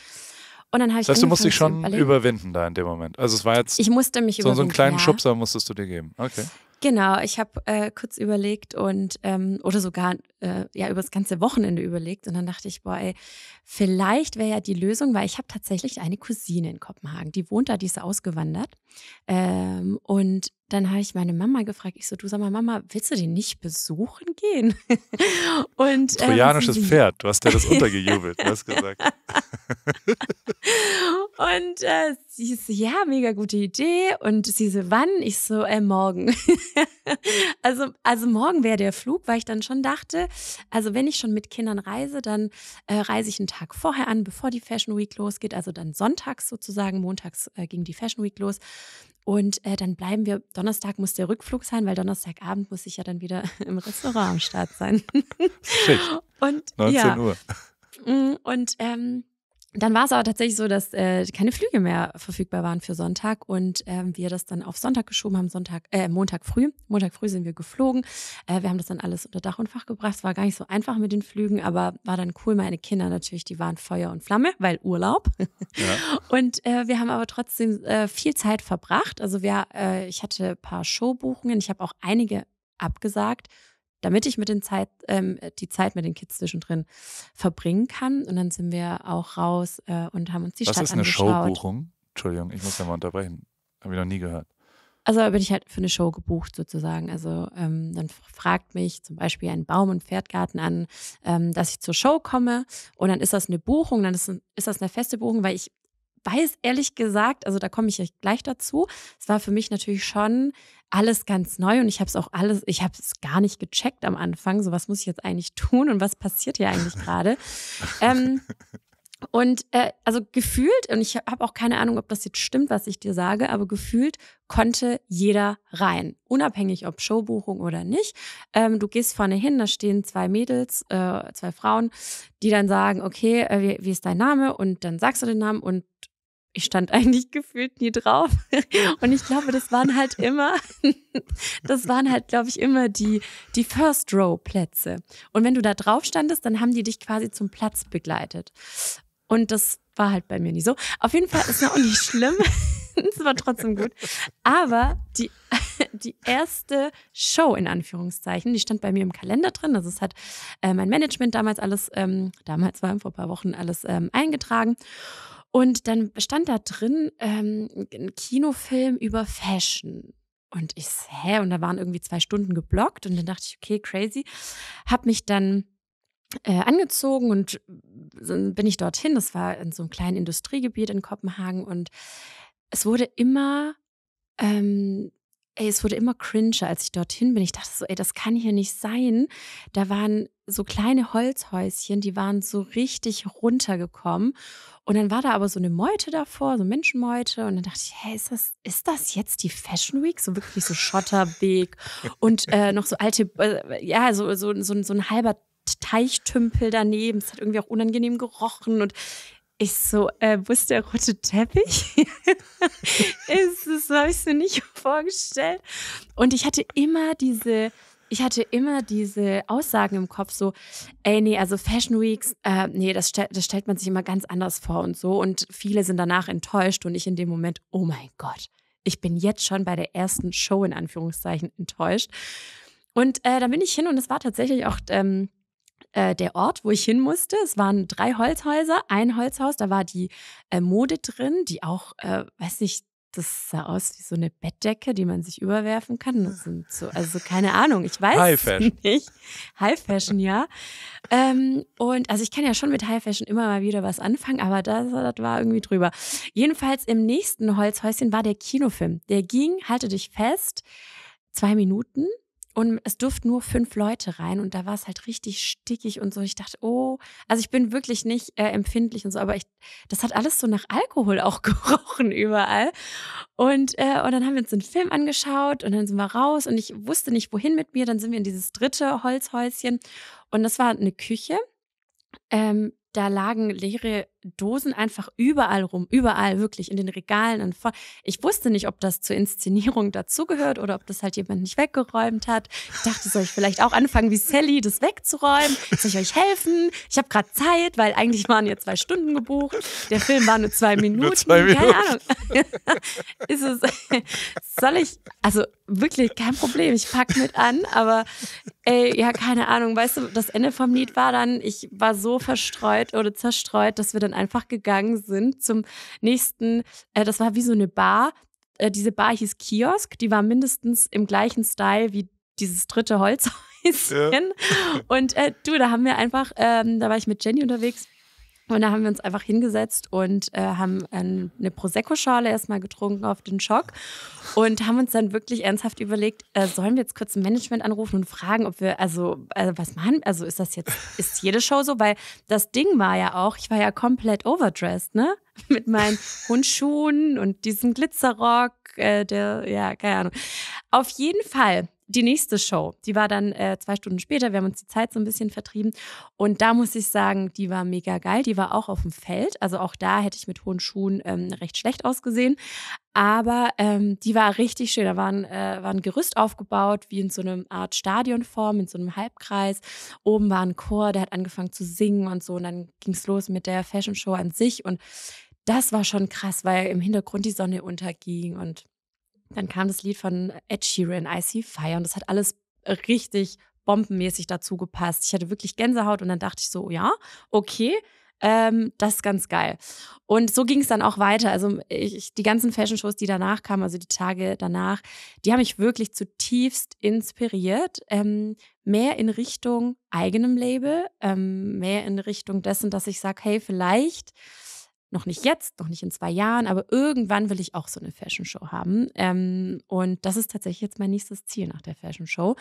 Und dann habe ich. Das heißt, du musst dich schon überwinden da in dem Moment. Also es war jetzt. Ich musste mich so, überwinden. So einen kleinen ja. Schubser musstest du dir geben. Okay. Genau, ich habe äh, kurz überlegt und ähm, oder sogar äh, ja über das ganze Wochenende überlegt und dann dachte ich, boah, ey, vielleicht wäre ja die Lösung, weil ich habe tatsächlich eine Cousine in Kopenhagen, die wohnt da, die ist ausgewandert ähm, und dann habe ich meine Mama gefragt, ich so, du sag mal, Mama, willst du den nicht besuchen gehen? *laughs* und, äh, Trojanisches Pferd, du hast dir das *laughs* untergejubelt, du hast gesagt. *laughs* und äh, sie so, ja, mega gute Idee. Und sie so, wann? Ich so, äh, morgen. also, also morgen wäre der Flug, weil ich dann schon dachte, also wenn ich schon mit Kindern reise, dann äh, reise ich einen Tag vorher an, bevor die Fashion Week losgeht, also dann sonntags sozusagen, montags äh, ging die Fashion Week los. Und äh, dann bleiben wir, Donnerstag muss der Rückflug sein, weil Donnerstagabend muss ich ja dann wieder *laughs* im Restaurant am Start sein. Schick. Und, 19 ja. Uhr. Mm, und ähm, dann war es aber tatsächlich so, dass äh, keine Flüge mehr verfügbar waren für Sonntag und ähm, wir das dann auf Sonntag geschoben haben, Sonntag, äh, Montag früh. Montag früh sind wir geflogen. Äh, wir haben das dann alles unter Dach und Fach gebracht. Es war gar nicht so einfach mit den Flügen, aber war dann cool. Meine Kinder natürlich, die waren Feuer und Flamme, weil Urlaub. *laughs* Ja. Und äh, wir haben aber trotzdem äh, viel Zeit verbracht. Also wir, äh, ich hatte ein paar Showbuchungen, ich habe auch einige abgesagt damit ich mit den Zeit, ähm, die Zeit mit den Kids zwischendrin verbringen kann. Und dann sind wir auch raus äh, und haben uns die Was Stadt angeschaut. Was ist eine Showbuchung? Entschuldigung, ich muss ja mal unterbrechen. Habe ich noch nie gehört. Also bin ich halt für eine Show gebucht sozusagen. Also ähm, dann fragt mich zum Beispiel ein Baum- und Pferdgarten an, ähm, dass ich zur Show komme und dann ist das eine Buchung, dann ist, ist das eine feste Buchung, weil ich weiß ehrlich gesagt, also da komme ich gleich dazu, es war für mich natürlich schon alles ganz neu und ich habe es auch alles, ich habe es gar nicht gecheckt am Anfang, so was muss ich jetzt eigentlich tun und was passiert hier eigentlich gerade. ähm, und äh, also gefühlt, und ich habe auch keine Ahnung, ob das jetzt stimmt, was ich dir sage, aber gefühlt konnte jeder rein, unabhängig ob Showbuchung oder nicht. Ähm, du gehst vorne hin, da stehen zwei Mädels, äh, zwei Frauen, die dann sagen, okay, äh, wie, wie ist dein Name? Und dann sagst du den Namen und ich stand eigentlich gefühlt nie drauf. *laughs* Und ich glaube, das waren halt immer, *laughs* das waren halt, glaube ich, immer die, die First Row Plätze. Und wenn du da drauf standest, dann haben die dich quasi zum Platz begleitet. Und das war halt bei mir nie so. Auf jeden Fall ist ja auch nicht schlimm. *laughs* Es war trotzdem gut. Aber die, die erste Show in Anführungszeichen, die stand bei mir im Kalender drin. Also es hat äh, mein Management damals alles, ähm, damals war vor ein paar Wochen alles ähm, eingetragen. Und dann stand da drin ähm, ein Kinofilm über Fashion. Und ich, hä? Und da waren irgendwie zwei Stunden geblockt. Und dann dachte ich, okay, crazy. Hab mich dann äh, angezogen und äh, bin ich dorthin. Das war in so einem kleinen Industriegebiet in Kopenhagen. Und es wurde immer ähm, ey, es wurde immer cringe, als ich dorthin bin. Ich dachte so, ey, das kann hier nicht sein. Da waren so kleine Holzhäuschen, die waren so richtig runtergekommen. Und dann war da aber so eine Meute davor, so Menschenmeute. Und dann dachte ich, hey, ist das, ist das jetzt die Fashion Week? So wirklich so Schotterweg *laughs* und äh, noch so alte, äh, ja, so, so, so, so ein halber Teichtümpel daneben. Es hat irgendwie auch unangenehm gerochen und ich so, äh, wo ist der rote Teppich? *laughs* ist, das habe ich mir nicht vorgestellt. Und ich hatte immer diese, ich hatte immer diese Aussagen im Kopf, so, ey, nee, also Fashion Weeks, äh, nee, das, stell, das stellt man sich immer ganz anders vor und so. Und viele sind danach enttäuscht und ich in dem Moment, oh mein Gott, ich bin jetzt schon bei der ersten Show in Anführungszeichen enttäuscht. Und äh, dann bin ich hin und es war tatsächlich auch ähm, äh, der Ort, wo ich hin musste. Es waren drei Holzhäuser, ein Holzhaus, da war die äh, Mode drin, die auch, äh, weiß ich, das sah aus wie so eine Bettdecke, die man sich überwerfen kann. So, also keine Ahnung, ich weiß High Fashion. nicht. High Fashion, ja. Ähm, und also ich kann ja schon mit High Fashion immer mal wieder was anfangen, aber das, das war irgendwie drüber. Jedenfalls im nächsten Holzhäuschen war der Kinofilm. Der ging, halte dich fest, zwei Minuten und es durften nur fünf Leute rein und da war es halt richtig stickig und so. Ich dachte, oh, also ich bin wirklich nicht äh, empfindlich und so, aber ich, das hat alles so nach Alkohol auch *laughs* gerochen überall. Und, äh, und dann haben wir uns einen Film angeschaut und dann sind wir raus und ich wusste nicht, wohin mit mir. Dann sind wir in dieses dritte Holzhäuschen und das war eine Küche. Ähm, da lagen leere Dosen einfach überall rum, überall wirklich in den Regalen und vor. Ich wusste nicht, ob das zur Inszenierung dazugehört oder ob das halt jemand nicht weggeräumt hat. Ich dachte, soll ich vielleicht auch anfangen wie Sally, das wegzuräumen? Soll ich euch helfen? Ich habe gerade Zeit, weil eigentlich waren ja zwei Stunden gebucht. Der Film war nur zwei *laughs* Minuten. Nur zwei Minuten. Keine Ahnung. *laughs* Ist es, soll ich, also wirklich kein Problem, ich packe mit an, aber ey, ja, keine Ahnung. Weißt du, das Ende vom Lied war dann, ich war so verstreut oder zerstreut, dass wir dann dann einfach gegangen sind zum nächsten, äh, das war wie so eine Bar. Äh, diese Bar hieß Kiosk, die war mindestens im gleichen Style wie dieses dritte Holzhäuschen. Ja. Und äh, du, da haben wir einfach, ähm, da war ich mit Jenny unterwegs und da haben wir uns einfach hingesetzt und äh, haben ein, ähm, eine Prosecco-Schale erstmal getrunken auf den Schock und haben uns dann wirklich ernsthaft überlegt, äh, sollen wir jetzt kurz ein Management anrufen und fragen, ob wir, also, also was machen, also ist das jetzt, ist jede Show so? Weil das Ding war ja auch, ich war ja komplett overdressed, ne? *laughs* Mit meinen Hundschuhen und diesem Glitzerrock, äh, der, ja, keine Ahnung. Auf jeden Fall die nächste Show, die war dann äh, zwei Stunden später. Wir haben uns die Zeit so ein bisschen vertrieben. Und da muss ich sagen, die war mega geil. Die war auch auf dem Feld. Also auch da hätte ich mit hohen Schuhen ähm, recht schlecht ausgesehen. Aber ähm, die war richtig schön. Da war ein, äh, war ein Gerüst aufgebaut, wie in so einer Art Stadionform, in so einem Halbkreis. Oben war ein Chor, der hat angefangen zu singen und so. Und dann ging es los mit der Fashion Show an sich. Und das war schon krass, weil im Hintergrund die Sonne unterging und dann kam das Lied von Ed Sheeran, I See Fire, und das hat alles richtig bombenmäßig dazu gepasst. Ich hatte wirklich Gänsehaut und dann dachte ich so, oh ja, okay, ähm, das ist ganz geil. Und so ging es dann auch weiter. Also ich, die ganzen Fashion-Shows, die danach kamen, also die Tage danach, die haben mich wirklich zutiefst inspiriert. Ähm, mehr in Richtung eigenem Label, ähm, mehr in Richtung dessen, dass ich sage, hey, vielleicht noch nicht jetzt, noch nicht in zwei Jahren, aber irgendwann will ich auch so eine Fashion Show haben. Ähm, und das ist tatsächlich jetzt mein nächstes Ziel nach der Fashion Show.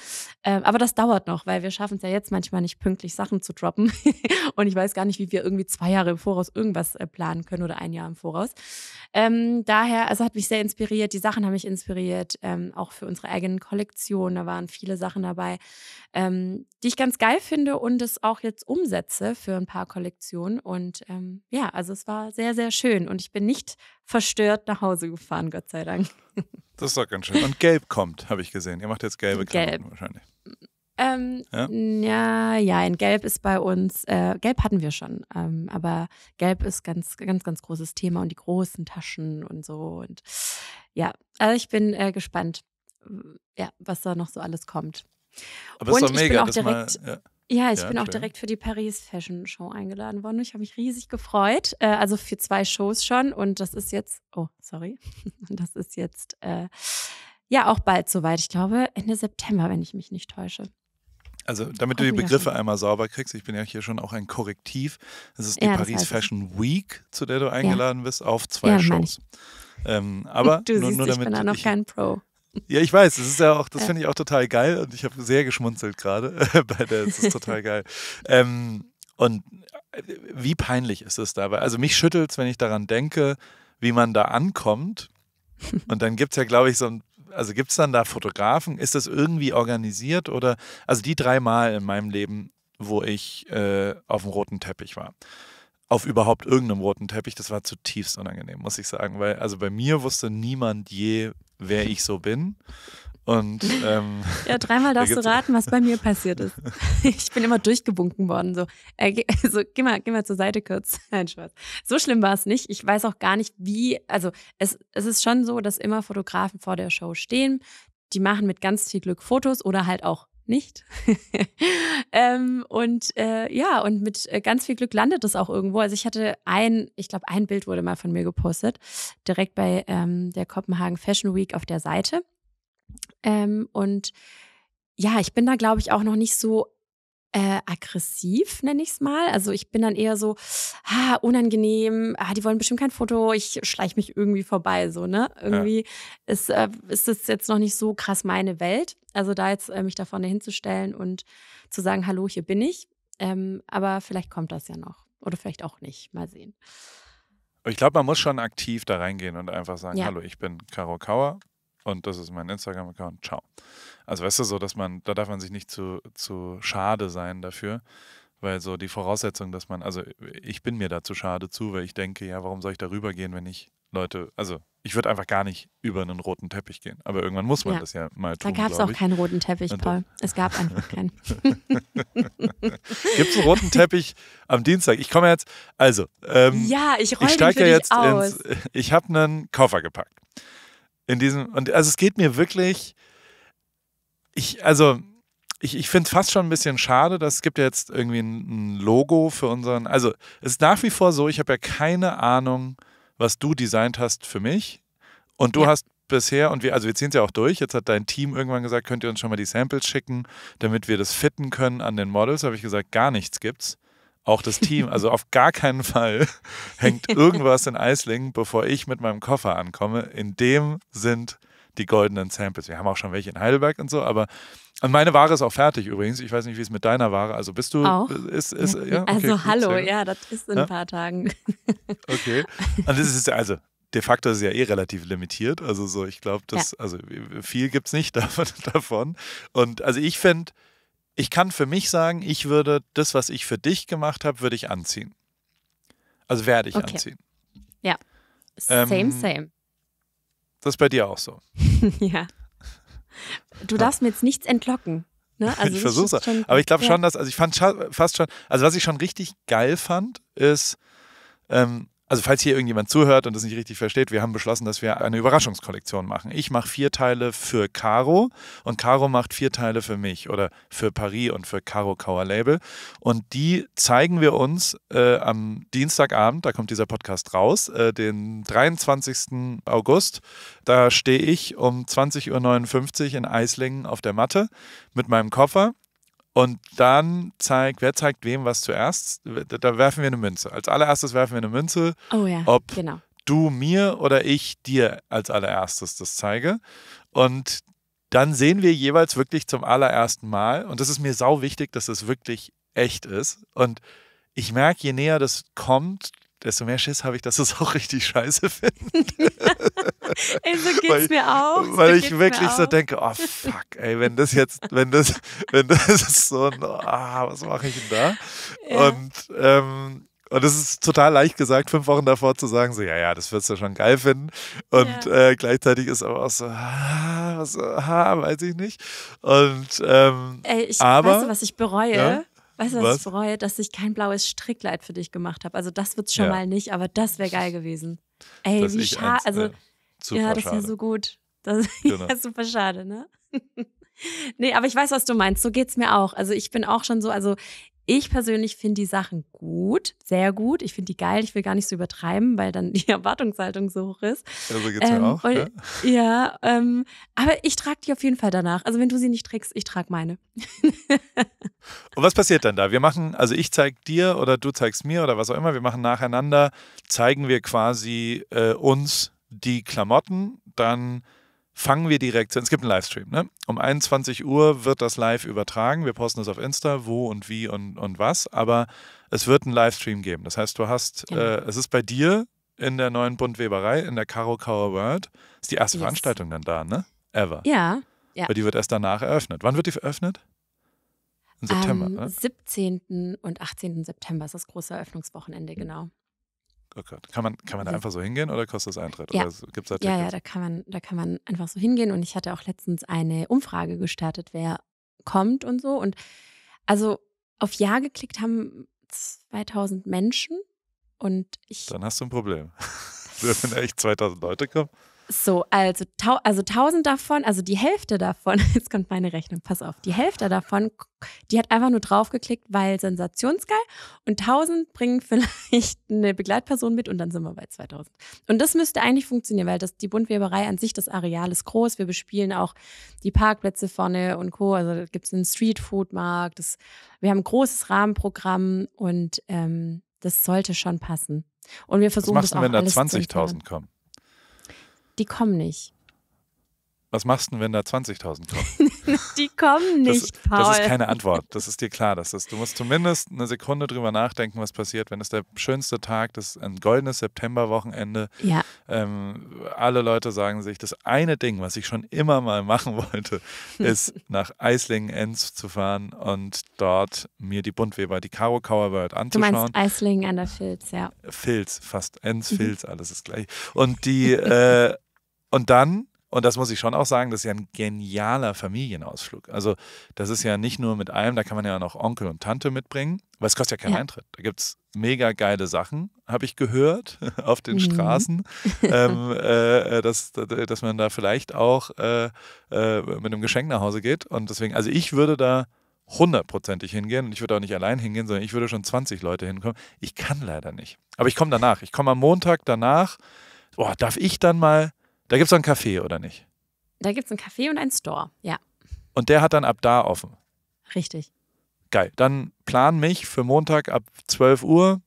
Ähm, aber das dauert noch, weil wir schaffen es ja jetzt manchmal nicht pünktlich Sachen zu droppen. *laughs* und ich weiß gar nicht, wie wir irgendwie zwei Jahre im Voraus irgendwas äh, planen können oder ein Jahr im Voraus. Ähm, daher, also hat mich sehr inspiriert. Die Sachen haben mich inspiriert, ähm, auch für unsere eigenen Kollektionen. Da waren viele Sachen dabei, ähm, die ich ganz geil finde und es auch jetzt umsetze für ein paar Kollektionen. Und ähm, ja, also es war sehr sehr, sehr schön und ich bin nicht verstört nach Hause gefahren, Gott sei Dank. *laughs* Das ist doch ganz schön. Und gelb kommt, habe ich gesehen. Ihr macht jetzt gelbe gelb. wahrscheinlich. Ähm, ja? ja, ja, ein Gelb ist bei uns, äh, Gelb hatten wir schon, ähm, aber Gelb ist ganz, ganz, ganz großes Thema und die großen Taschen und so und ja, also ich bin äh, gespannt, ja, was da noch so alles kommt. Aber und ist doch mega, ich bin auch direkt, mal, ja. Ja, ich ja, bin schön. auch direkt für die Paris Fashion Show eingeladen worden. Ich habe mich riesig gefreut. Äh, also für zwei Shows schon. Und das ist jetzt, oh, sorry. Und *laughs* das ist jetzt äh, ja auch bald soweit. Ich glaube Ende September, wenn ich mich nicht täusche. Also, damit du die Begriffe einmal sauber kriegst, ich bin ja hier schon auch ein Korrektiv. Es ist die ja, Paris Fashion Week, zu der du eingeladen ja. bist, auf zwei Shows. Ähm, aber *laughs* du nur, siehst, nur damit ich bin da noch ich, kein Pro. Ja, ich weiß, das ist ja auch, das finde ich auch total geil und ich habe sehr geschmunzelt gerade *laughs* bei der, das ist total *laughs* geil. Ähm, und äh, wie peinlich ist es dabei? Also mich schüttelt es, wenn ich daran denke, wie man da ankommt. Und dann gibt es ja, glaube ich, so ein, also gibt es dann da Fotografen? Ist das irgendwie organisiert oder, also die drei Mal in meinem Leben, wo ich äh, auf dem roten Teppich war auf überhaupt irgendeinem roten Teppich. Das war zutiefst unangenehm, muss ich sagen, weil also bei mir wusste niemand je, wer ich so bin. Und ähm, *laughs* ja, dreimal *laughs* darfst da du raten, was bei mir *laughs* passiert ist. Ich bin immer durchgebunken worden. So, äh, so geh, mal, geh mal zur Seite kurz. Nein, Spaß. So schlimm war es nicht. Ich weiß auch gar nicht, wie. Also, es, es ist schon so, dass immer Fotografen vor der Show stehen. Die machen mit ganz viel Glück Fotos oder halt auch nicht. *laughs* ähm, und äh, ja, und mit äh, ganz viel Glück landet es auch irgendwo. Also ich hatte ein, ich glaube, ein Bild wurde mal von mir gepostet, direkt bei ähm, der Kopenhagen Fashion Week auf der Seite. Ähm, und ja, ich bin da, glaube ich, auch noch nicht so äh, aggressiv, nenne ich es mal. Also ich bin dann eher so, ah, unangenehm, ah, die wollen bestimmt kein Foto, ich schleiche mich irgendwie vorbei, so, ne? Irgendwie ja. ist, äh, ist das jetzt noch nicht so krass meine Welt. Also da jetzt äh, mich da vorne hinzustellen und zu sagen, hallo, hier bin ich. Ähm, aber vielleicht kommt das ja noch. Oder vielleicht auch nicht. Mal sehen. Ich glaube, man muss schon aktiv da reingehen und einfach sagen, ja. hallo, ich bin Caro Kauer, und das ist mein Instagram-Account, ciao. Also weißt du so, dass man, da darf man sich nicht zu, zu schade sein dafür, weil so die Voraussetzung, dass man, also ich bin mir da zu schade zu, weil ich denke, ja, warum soll ich darüber gehen, wenn ich Leute, also ich würde einfach gar nicht über einen roten Teppich gehen. Aber irgendwann muss man ja. das ja mal tun. Da gab es auch keinen roten Teppich, Paul. Es gab einfach keinen. *laughs* *laughs* Gibt es einen roten Teppich am Dienstag? Ich komme jetzt, also. Ähm, ja, ich roll ich den für ja jetzt aus. Ins, *laughs* ich habe einen Koffer gepackt in diesem, und also es geht mir wirklich, ich, also ich, ich finde es fast schon ein bisschen schade, dass es gibt ja jetzt irgendwie ein, ein, Logo für unseren, also es ist nach wie vor so, ich habe ja keine Ahnung, was du designt hast für mich und du ja. hast bisher, und wir, also wir ziehen es ja auch durch, jetzt hat dein Team irgendwann gesagt, könnt ihr uns schon mal die Samples schicken, damit wir das fitten können an den Models, habe ich gesagt, gar nichts gibt's auch das Team. Also auf gar keinen Fall *laughs* hängt irgendwas in Eislingen, bevor ich mit meinem Koffer ankomme. In dem sind die goldenen Samples. Wir haben auch schon welche in Heidelberg und so, aber und meine Ware ist auch fertig übrigens. Ich weiß nicht, wie es mit deiner Ware. Also bist du auch? Ist, ist, ja. Ja? Okay, also gut, hallo, ja, das ist in ja? ein paar Tagen. *laughs* Okay. Und das ist also de facto ist ja eh relativ limitiert. Also so, ich glaube, das, ja. also viel gibt es nicht *laughs* davon. Und also ich finde, ich kann für mich sagen, ich würde das, was ich für dich gemacht habe, würde ich anziehen. Also werde ich okay. anziehen. Ja. Ähm, same, ähm, same. Das ist bei dir auch so. *laughs* ja. Du darfst ja. mir jetzt nichts entlocken. Ne? Also ich versuche es. Aber ich glaube ja. schon, dass, also ich fand fast schon, also was ich schon richtig geil fand, ist, ähm, also falls hier irgendjemand zuhört und das nicht richtig versteht, wir haben beschlossen, dass wir eine Überraschungskollektion machen. Ich mache vier Teile für Caro und Caro macht vier Teile für mich oder für Paris und für Caro Kauer Label. Und die zeigen wir uns äh, am Dienstagabend, da kommt dieser Podcast raus, äh, den 23. August. Da stehe ich um 20.59 Uhr in Eislingen auf der Matte mit meinem Koffer und dann zeigt, wer zeigt wem was zuerst? Da werfen wir eine Münze. Als allererstes werfen wir eine Münze, oh ja, ob genau. du mir oder ich dir als allererstes das zeige. Und dann sehen wir jeweils wirklich zum allerersten Mal, und das ist mir sau wichtig, dass es das wirklich echt ist. Und ich merke, je näher das kommt, desto mehr Schiss habe ich, dass es auch richtig scheiße findet. *laughs* ey, so geht's weil, mir auch. So weil ich wirklich so denke, oh fuck, ey, wenn das jetzt, wenn das, wenn das *laughs* so ein, ah, was mache ich denn da? Ja. Und ähm, und es ist total leicht gesagt, fünf Wochen davor zu sagen, so, ja, ja, das wirst du schon geil finden. Und ja. äh, gleichzeitig ist aber auch so, ah, was, ah, weiß ich nicht. Und, ähm, Ey, ich, aber, weißt du, was ich bereue? Ja? Weißt du, was, was, ich bereue? Dass ich kein blaues Strickleid für dich gemacht habe. Also das wird es schon ja. mal nicht, aber das wäre geil gewesen. Ey, Dass wie schade. Also, äh, ja, das ist ja so gut. Das *laughs* genau. ist super schade, ne? *laughs* nee, aber ich weiß, was du meinst. So geht es mir auch. Also ich bin auch schon so, also ich persönlich finde die Sachen gut, sehr gut. Ich finde die geil. Ich will gar nicht so übertreiben, weil dann *laughs* die Erwartungshaltung so hoch ist. Also geht's ähm, mir auch. Und, ja, ne? ja ähm, aber ich trage die auf jeden Fall danach. Also wenn du sie nicht trägst, ich trage meine. *laughs* und was passiert dann da? Wir machen, also ich zeige dir oder du zeigst mir oder was auch immer. Wir machen nacheinander, zeigen wir quasi äh, uns die Klamotten, dann fangen wir direkt, an. es gibt einen Livestream, ne? Um 21 Uhr wird das live übertragen. Wir posten es auf Insta, wo und wie und, und was, aber es wird einen Livestream geben. Das heißt, du hast, genau. äh, es ist bei dir in der neuen Buntweberei, in der Karo Kauer World. Ist die erste yes. Veranstaltung dann da, ne? Ever. Ja, ja. Weil die wird erst danach eröffnet. Wann wird die eröffnet? Im September, Am ne? 17. und 18. September ist das große Eröffnungswochenende, genau. Oh Gott. Kann man, kann man da einfach so hingehen oder kostet das Eintritt? Ja, halt ja, ja, da, kann man, da kann man einfach so hingehen. Und ich hatte auch letztens eine Umfrage gestartet, wer kommt und so. Und also auf Ja geklickt haben 2000 Menschen. Und ich. Dann hast du ein Problem. *laughs* Wenn echt 2000 Leute kommen? So, also, tau also 1000 davon, also die Hälfte davon, *laughs* jetzt kommt meine Rechnung, pass auf, die Hälfte davon, die hat einfach nur draufgeklickt, weil sensationsgeil und 1000 bringen *laughs* vielleicht eine Begleitperson mit und dann sind wir bei 2000. Und das müsste eigentlich funktionieren, weil das, die Buntweberei an sich, das Areal ist groß, wir bespielen auch die Parkplätze vorne und Co., also da gibt es einen Streetfoodmarkt, wir haben ein großes Rahmenprogramm und ähm, das sollte schon passen. Und wir versuchen Was machst du, auch wenn da 20.000 kommen? die kommen nicht. Was machst du, wenn da 20.000 kommen? *laughs* die kommen nicht, das, Paul. Das ist keine Antwort. Das ist dir klar. Das ist, du musst zumindest eine Sekunde drüber nachdenken, was passiert, wenn es der schönste Tag, das ein goldenes Septemberwochenende. Ja. Ähm, alle Leute sagen sich, das eine Ding, was ich schon immer mal machen wollte, hm. ist nach Eislingen-Enz zu fahren und dort mir die Buntweber, die Karo World anzuschauen. Du meinst Eislingen an der Filz, ja. Filz, fast Enz, mhm. Filz, alles ist gleich. Und die, *laughs* äh, und dann und das muss ich schon auch sagen, das ist ja ein genialer Familienausflug. Also das ist ja nicht nur mit allem, da kann man ja noch Onkel und Tante mitbringen, weil es kostet ja keinen ja. Eintritt. Da gibt es mega geile Sachen, habe ich gehört, *laughs* auf den mhm. Straßen, *laughs* ähm, äh, dass, dass man da vielleicht auch äh, äh, mit einem Geschenk nach Hause geht. Und deswegen, also ich würde da hundertprozentig hingehen und ich würde auch nicht allein hingehen, sondern ich würde schon 20 Leute hinkommen. Ich kann leider nicht. Aber ich komme danach. Ich komme am Montag danach. Boah, darf ich dann mal da gibt es einen Café, oder nicht? Da gibt es einen Café und einen Store, ja. Und der hat dann ab da offen. Richtig. Geil. Dann plan mich für Montag ab 12 Uhr,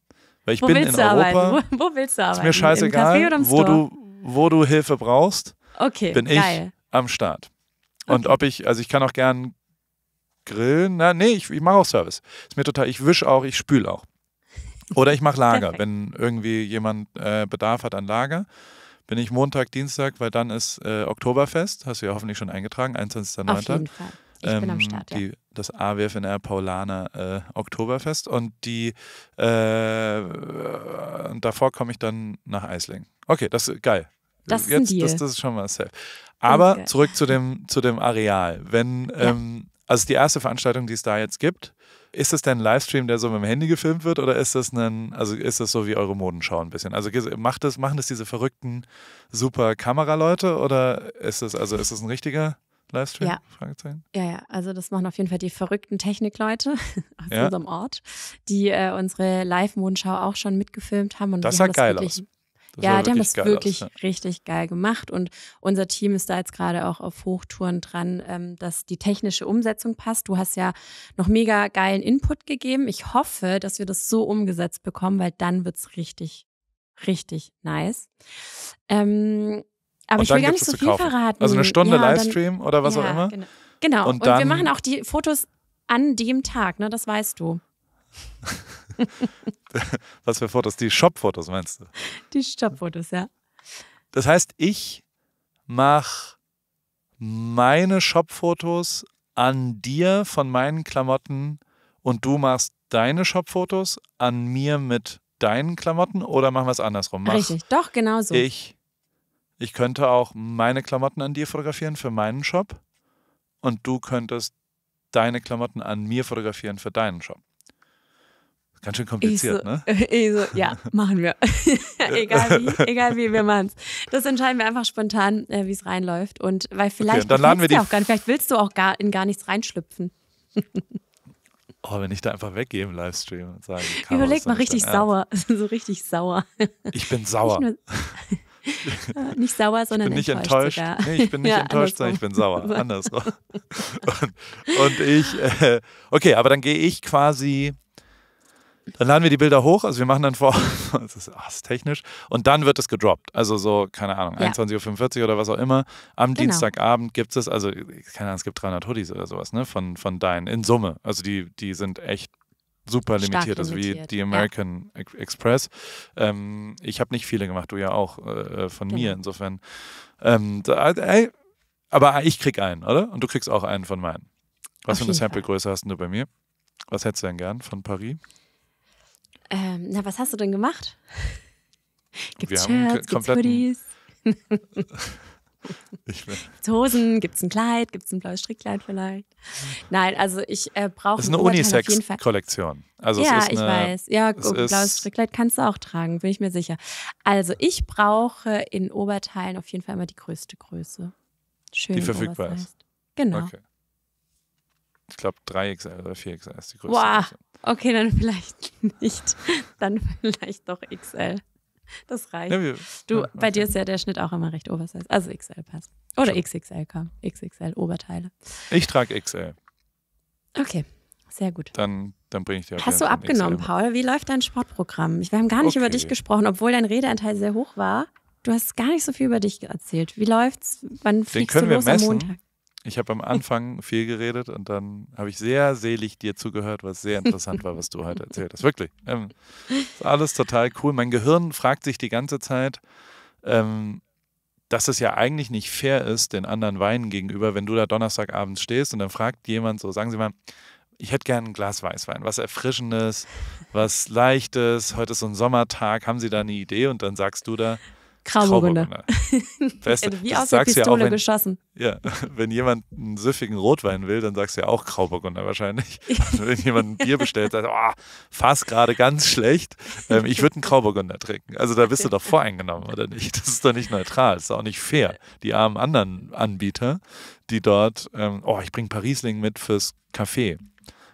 weil ich wo bin in Europa. Wo, wo, willst du arbeiten? Ist mir scheißegal, wo du, wo du Hilfe brauchst. Okay. Bin geil. ich am Start. Und okay. ob ich, also ich kann auch gern grillen. Na, nee, ich, ich mache auch Service. Ist mir total, ich wische auch, ich spüle auch. Oder ich mache Lager, *laughs* wenn irgendwie jemand äh, Bedarf hat an Lager bin ich Montag, Dienstag, weil dann ist äh, Oktoberfest, hast du ja hoffentlich schon eingetragen, 21.09. Auf jeden Fall. Ich ähm, bin am ähm, Start, ja. Die, das AWFNR Paulaner äh, Oktoberfest und die äh, davor komme ich dann nach Eisling. Okay, das ist geil. Das Jetzt, ist, ein Deal. Das, das ist schon mal safe. Aber okay. zurück zu dem, zu dem Areal. Wenn, ja. ähm, also die erste Veranstaltung, die es da jetzt gibt, ist das denn ein Livestream, der so mit dem Handy gefilmt wird oder ist das ein, also ist das so wie eure Modenschau ein bisschen? Also macht das, machen das diese verrückten super Kameraleute oder ist das, also ist das ein richtiger? Livestream? Ja. ja. Ja, also das machen auf jeden Fall die verrückten Technikleute *laughs* aus ja. unserem Ort, die äh, unsere live modenschau auch schon mitgefilmt haben. Und das sah geil aus. Das ja, die haben das wirklich aus, ja. richtig geil gemacht und unser Team ist da jetzt gerade auch auf Hochtouren dran, ähm, dass die technische Umsetzung passt. Du hast ja noch mega geilen Input gegeben. Ich hoffe, dass wir das so umgesetzt bekommen, weil dann wird's richtig, richtig nice. Ähm, aber und ich will gar nicht so viel kaufen. verraten. Also eine Stunde ja, Livestream dann, oder was ja, auch immer. Genau. genau. Und, und wir machen auch die Fotos an dem Tag, ne? Das weißt du. *laughs* Was für Fotos? Die Shop-Fotos meinst du? Die Shop-Fotos, ja. Das heißt, ich mache meine Shop-Fotos an dir von meinen Klamotten und du machst deine Shop-Fotos an mir mit deinen Klamotten oder machen wir es andersrum? Mach Richtig, doch, genau so. Ich, ich könnte auch meine Klamotten an dir fotografieren für meinen Shop und du könntest deine Klamotten an mir fotografieren für deinen Shop. Ganz schön kompliziert, so, ne? *laughs* Ich so, ja, *laughs* machen wir. *laughs* egal wie, egal wie, wir machen es. Das entscheiden wir einfach spontan, äh, wie es reinläuft. Und weil vielleicht okay, dann laden wir auch gar nicht, vielleicht willst du auch gar, in gar nichts reinschlüpfen. oh, wenn ich da einfach weggehe im Livestream und sage, Überleg mal richtig sauer, so richtig sauer. Ich bin sauer. Nicht, nur, nicht sauer, sondern ich bin enttäuscht. nicht enttäuscht. Nee, ich bin nicht ja, enttäuscht, sondern ich bin sauer. Andersrum. und, und ich, äh, okay, aber dann gehe ich quasi dann laden wir die Bilder hoch, also wir machen dann vor, *laughs* das ist, ach, ist technisch, und dann wird es gedroppt. Also so, keine Ahnung, ja. 21.45 Uhr oder was auch immer. Am genau. Dienstagabend gibt es, also keine Ahnung, es gibt 300 Hoodies oder sowas, ne, von, von deinen, in Summe. Also die, die sind echt super limitiert, also wie die American ja. Express. Ähm, ich habe nicht viele gemacht, du ja auch, äh, äh, von genau. mir insofern. Ähm, da, ey, aber ich krieg einen, oder? Und du kriegst auch einen von meinen. Was Auf für eine Samplegröße hast du bei mir? Was hättest du denn gern von Paris? Ähm, na, was hast du denn gemacht? Gibt's wir Shirts, gibt's Hoodies? *laughs* ich will. Gibt's Hosen, gibt's ein Kleid, gibt's ein blaues Strickkleid vielleicht? Nein, also ich äh, brauche. Es ist eine Unisex-Kollektion. Also ja, es ist eine, ich weiß. Ja, blaues Strickkleid kannst du auch tragen, bin ich mir sicher. Also ich brauche in Oberteilen auf jeden Fall immer die größte Größe. Schön, die verfügbar ist. Genau. Okay ich glaube, 3XL oder 4XL ist die größte. Wow, okay, dann vielleicht *laughs* nicht. Dann vielleicht doch XL. Das reicht. Ja, wir, du, ja, bei okay. dir ist ja der Schnitt auch immer recht oversized. Also XL passt. Oder Schon. XXL komm. XXL Oberteile. Ich trage XL. Okay, sehr gut. Dann, dann bringe ich dir Hast du abgenommen, XL. Paul? Wie läuft dein Sportprogramm? Wir haben gar nicht okay. über dich gesprochen, obwohl dein Redeanteil sehr hoch war. Du hast gar nicht so viel über dich erzählt. Wie läuft's? Wann fliegst Den können du los wir messen. am Montag? Ich habe am Anfang viel geredet und dann habe ich sehr selig dir zugehört, was sehr interessant war, was du heute erzählt hast. Wirklich. Ähm, ist alles total cool. Mein Gehirn fragt sich die ganze Zeit, ähm, dass es ja eigentlich nicht fair ist, den anderen Weinen gegenüber, wenn du da Donnerstagabend stehst und dann fragt jemand so, sagen Sie mal, ich hätte gerne ein Glas Weißwein, was Erfrischendes, was Leichtes, heute ist so ein Sommertag, haben Sie da eine Idee? Und dann sagst du da, Grauburgunder. Das, *laughs* Wie aus der Pistole ja auch, geschossen. Ja, *laughs* wenn jemand einen süffigen Rotwein will, dann sagst du ja auch Grauburgunder wahrscheinlich. *laughs* Also wenn jemand ein Bier bestellt, sagt, oh, fast gerade ganz schlecht, ähm, ich würde einen Grauburgunder trinken. Also da bist du doch voreingenommen, oder nicht? Das ist doch nicht neutral, das ist auch nicht fair. Die armen anderen Anbieter, die dort, ähm, oh, ich bringe Parisling mit fürs Kaffee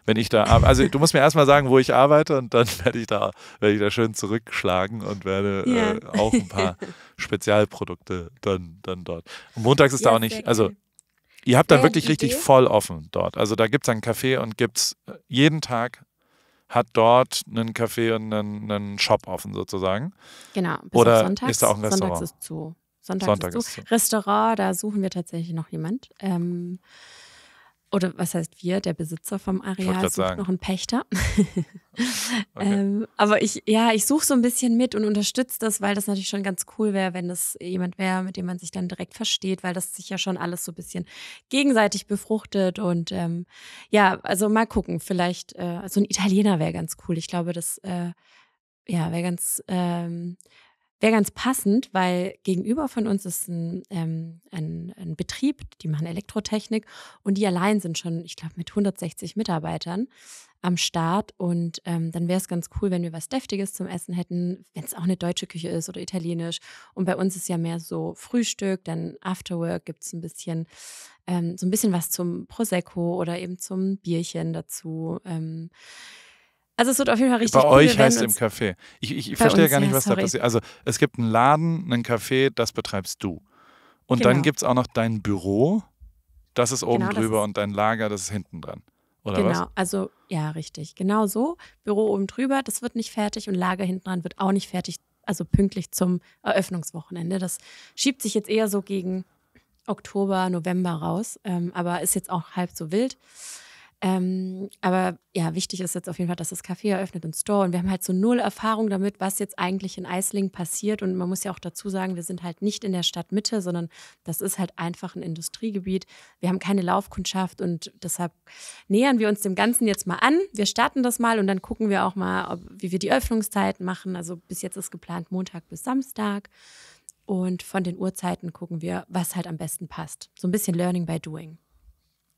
wenn ich da Also du musst mir erstmal sagen, wo ich arbeite und dann *laughs* werde ich da, werde ich da schön zurückschlagen und werde äh, ja. äh, auch ein paar *laughs* Spezialprodukte dann, dann dort. Und montags ist ja, da auch nicht, also ihr habt da äh, wirklich richtig voll offen dort. Also da gibt es einen Café und gibt es äh, jeden Tag hat dort einen Café und einen, einen Shop offen sozusagen. Genau. Oder Sonntags, ist da auch ein Restaurant? Sonntags ist zu. Sonntags Sonntag ist zu. Ist zu. Restaurant, da suchen wir tatsächlich noch jemand. Ähm, oder was heißt wir, der Besitzer vom Areal ist noch ein Pächter. *laughs* okay. ähm, aber ich, ja, ich suche so ein bisschen mit und unterstütze das, weil das natürlich schon ganz cool wäre, wenn das jemand wäre, mit dem man sich dann direkt versteht, weil das sich ja schon alles so ein bisschen gegenseitig befruchtet und ähm, ja, also mal gucken, vielleicht, äh, also ein Italiener wäre ganz cool. Ich glaube, das äh, ja, wäre ganz ähm, Wäre ganz passend, weil gegenüber von uns ist ein, ähm, ein, ein, Betrieb, die machen Elektrotechnik und die allein sind schon, ich glaube, mit 160 Mitarbeitern am Start. Und ähm, dann wäre es ganz cool, wenn wir was Deftiges zum Essen hätten, wenn es auch eine deutsche Küche ist oder italienisch. Und bei uns ist ja mehr so Frühstück, dann Afterwork gibt es ein bisschen, ähm, so ein bisschen was zum Prosecco oder eben zum Bierchen dazu. Ähm, also es wird auf jeden Fall richtig Bei cool. euch heißt es im Café. Ich, ich, ich verstehe uns, gar nicht, ja, was sorry. da passiert. Also es gibt einen Laden, einen Café, das betreibst du. Und genau. dann gibt es auch noch dein Büro, das ist oben genau, drüber ist und dein Lager, das ist hinten dran. Oder genau, was? also ja, richtig. Genau so. Büro oben drüber, das wird nicht fertig und Lager hinten dran wird auch nicht fertig, also pünktlich zum Eröffnungswochenende. Das schiebt sich jetzt eher so gegen Oktober, November raus, ähm, aber ist jetzt auch halb so wild. Ähm, aber ja, wichtig ist jetzt auf jeden Fall, dass das Café eröffnet und Store. Und wir haben halt so null Erfahrung damit, was jetzt eigentlich in Eisling passiert. Und man muss ja auch dazu sagen, wir sind halt nicht in der Stadtmitte, sondern das ist halt einfach ein Industriegebiet. Wir haben keine Laufkundschaft und deshalb nähern wir uns dem Ganzen jetzt mal an. Wir starten das mal und dann gucken wir auch mal, ob, wie wir die Öffnungszeiten machen. Also bis jetzt ist geplant Montag bis Samstag. Und von den Uhrzeiten gucken wir, was halt am besten passt. So ein bisschen Learning by Doing.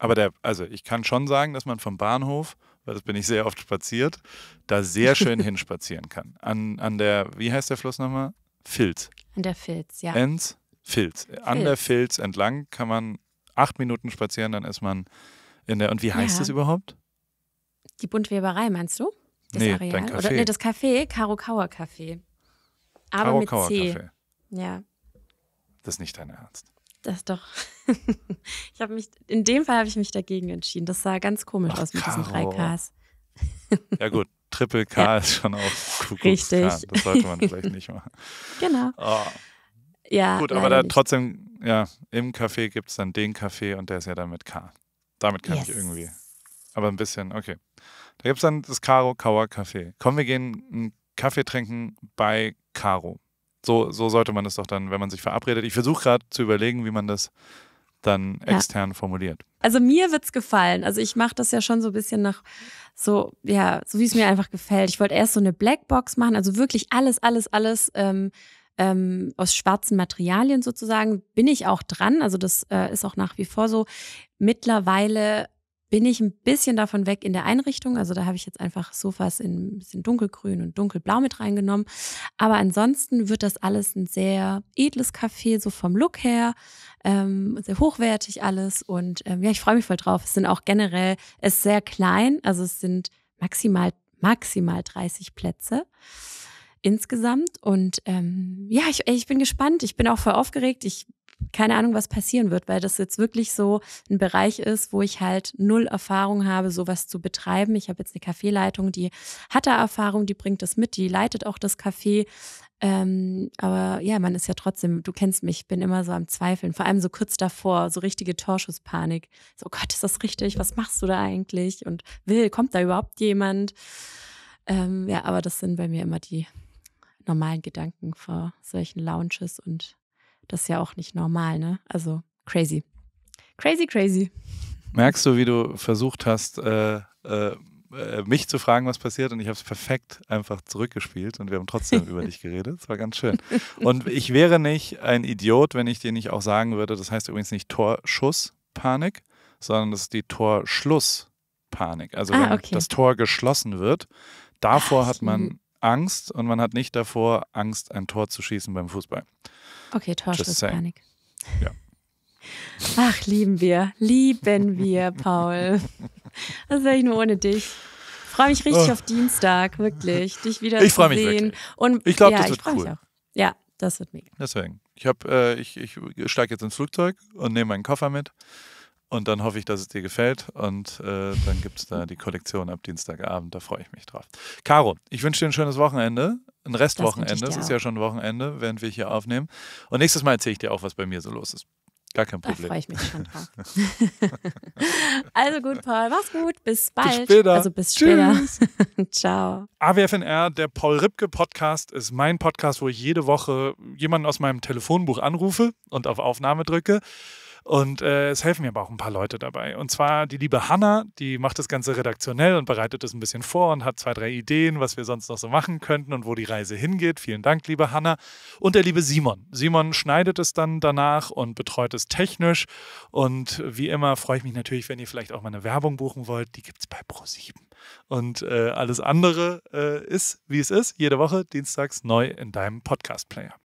Aber der, also ich kann schon sagen, dass man vom Bahnhof, weil das bin ich sehr oft spaziert, da sehr *laughs* schön hinspazieren kann. An, an der, wie heißt der Fluss nochmal? Filz. An der Filz, ja. Enz, Filz. Filz. An der Filz entlang kann man acht Minuten spazieren, dann ist man in der, und wie heißt ja. das überhaupt? Die Buntweberei, meinst du? Das nee, Areal? Dein Café. Oder, nee, das Café, Karokauer Café. Aber Karokauer mit C. Café. Ja. Das ist nicht dein Ernst das doch. *laughs* ich habe mich, in dem Fall habe ich mich dagegen entschieden. Das sah ganz komisch Ach, aus mit Karo. diesen drei Ks. ja, gut. *laughs* Triple K ja. ist schon auch Kuckucks Richtig. Das sollte man vielleicht nicht machen. *laughs* Genau. Oh. Ja. Gut, aber da nicht. trotzdem, ja, im Café gibt es dann den Kaffee und der ist ja dann mit K. Damit kann yes. ich irgendwie. Aber ein bisschen, okay. Da gibt es dann das Karo Kauer Café. Komm, wir gehen einen Kaffee trinken bei Karo. So, so sollte man es doch dann, wenn man sich verabredet. Ich versuche gerade zu überlegen, wie man das dann extern ja. formuliert. Also mir wird es gefallen. Also ich mache das ja schon so ein bisschen nach so, ja, so wie es mir einfach gefällt. Ich wollte erst so eine Blackbox machen, also wirklich alles, alles, alles ähm, ähm, aus schwarzen Materialien sozusagen. Bin ich auch dran, also das äh, ist auch nach wie vor so. Mittlerweile bin ich ein bisschen davon weg in der Einrichtung. Also da habe ich jetzt einfach Sofas in ein bisschen dunkelgrün und dunkelblau mit reingenommen. Aber ansonsten wird das alles ein sehr edles Café, so vom Look her, ähm, sehr hochwertig alles. Und ähm, ja, ich freue mich voll drauf. Es sind auch generell, es ist sehr klein, also es sind maximal, maximal 30 Plätze insgesamt. Und ähm, ja, ich, ich bin gespannt. Ich bin auch voll aufgeregt. Ich keine Ahnung, was passieren wird, weil das jetzt wirklich so ein Bereich ist, wo ich halt null Erfahrung habe, sowas zu betreiben. Ich habe jetzt eine Kaffeeleitung, die hat da Erfahrung, die bringt das mit, die leitet auch das Café. Ähm, aber ja, man ist ja trotzdem, du kennst mich, ich bin immer so am Zweifeln, vor allem so kurz davor, so richtige Torschusspanik. So, Gott, ist das richtig? Was machst du da eigentlich? Und will, kommt da überhaupt jemand? Ähm, ja, aber das sind bei mir immer die normalen Gedanken vor solchen Lounges und das ist ja auch nicht normal, ne? Also crazy. Crazy, crazy. Merkst du, wie du versucht hast, äh, äh, äh mich zu fragen, was passiert, und ich habe es perfekt einfach zurückgespielt und wir haben trotzdem *laughs* über dich geredet. Es war ganz schön. Und ich wäre nicht ein Idiot, wenn ich dir nicht auch sagen würde, das heißt übrigens nicht Torschusspanik, sondern das ist die Torschlusspanik. Also ah, wenn okay. das Tor geschlossen wird, davor Ach, hat man Angst und man hat nicht davor Angst, ein Tor zu schießen beim Fußball. Okay, Torschlusspanik. Ja. Ach, lieben wir, lieben wir, Paul. Das wäre ich nur ohne dich? Ich freue mich richtig oh. auf Dienstag, wirklich, dich wieder ich zu sehen. Und ich glaube, ja, das wird cool. Ja, das wird mega. Deswegen. Ich äh, ich, ich steige jetzt ins Flugzeug und nehme meinen Koffer mit und dann hoffe ich, dass es dir gefällt. Und äh, dann gibt es da die Kollektion ab Dienstagabend. Da freue ich mich drauf. Caro, ich wünsche dir ein schönes Wochenende. Ein Restwochenende. Es ist ja schon Wochenende, während wir hier aufnehmen. Und nächstes Mal erzähle ich dir auch, was bei mir so los ist. Gar kein Problem. Da freue ich mich schon drauf. *laughs* also gut, Paul. Mach's gut. Bis bald. Bis später. Also bis später. *laughs* Ciao. AWFNR, der Paul Ripke Podcast, ist mein Podcast, wo ich jede Woche jemanden aus meinem Telefonbuch anrufe und auf Aufnahme drücke. Und äh, es helfen mir aber auch ein paar Leute dabei. Und zwar die liebe Hanna, die macht das Ganze redaktionell und bereitet es ein bisschen vor und hat zwei, drei Ideen, was wir sonst noch so machen könnten und wo die Reise hingeht. Vielen Dank, liebe Hanna. Und der liebe Simon. Simon schneidet es dann danach und betreut es technisch. Und wie immer freue ich mich natürlich, wenn ihr vielleicht auch meine Werbung buchen wollt. Die gibt es bei Pro7. Und äh, alles andere äh, ist, wie es ist, jede Woche, dienstags neu in deinem Podcast-Player.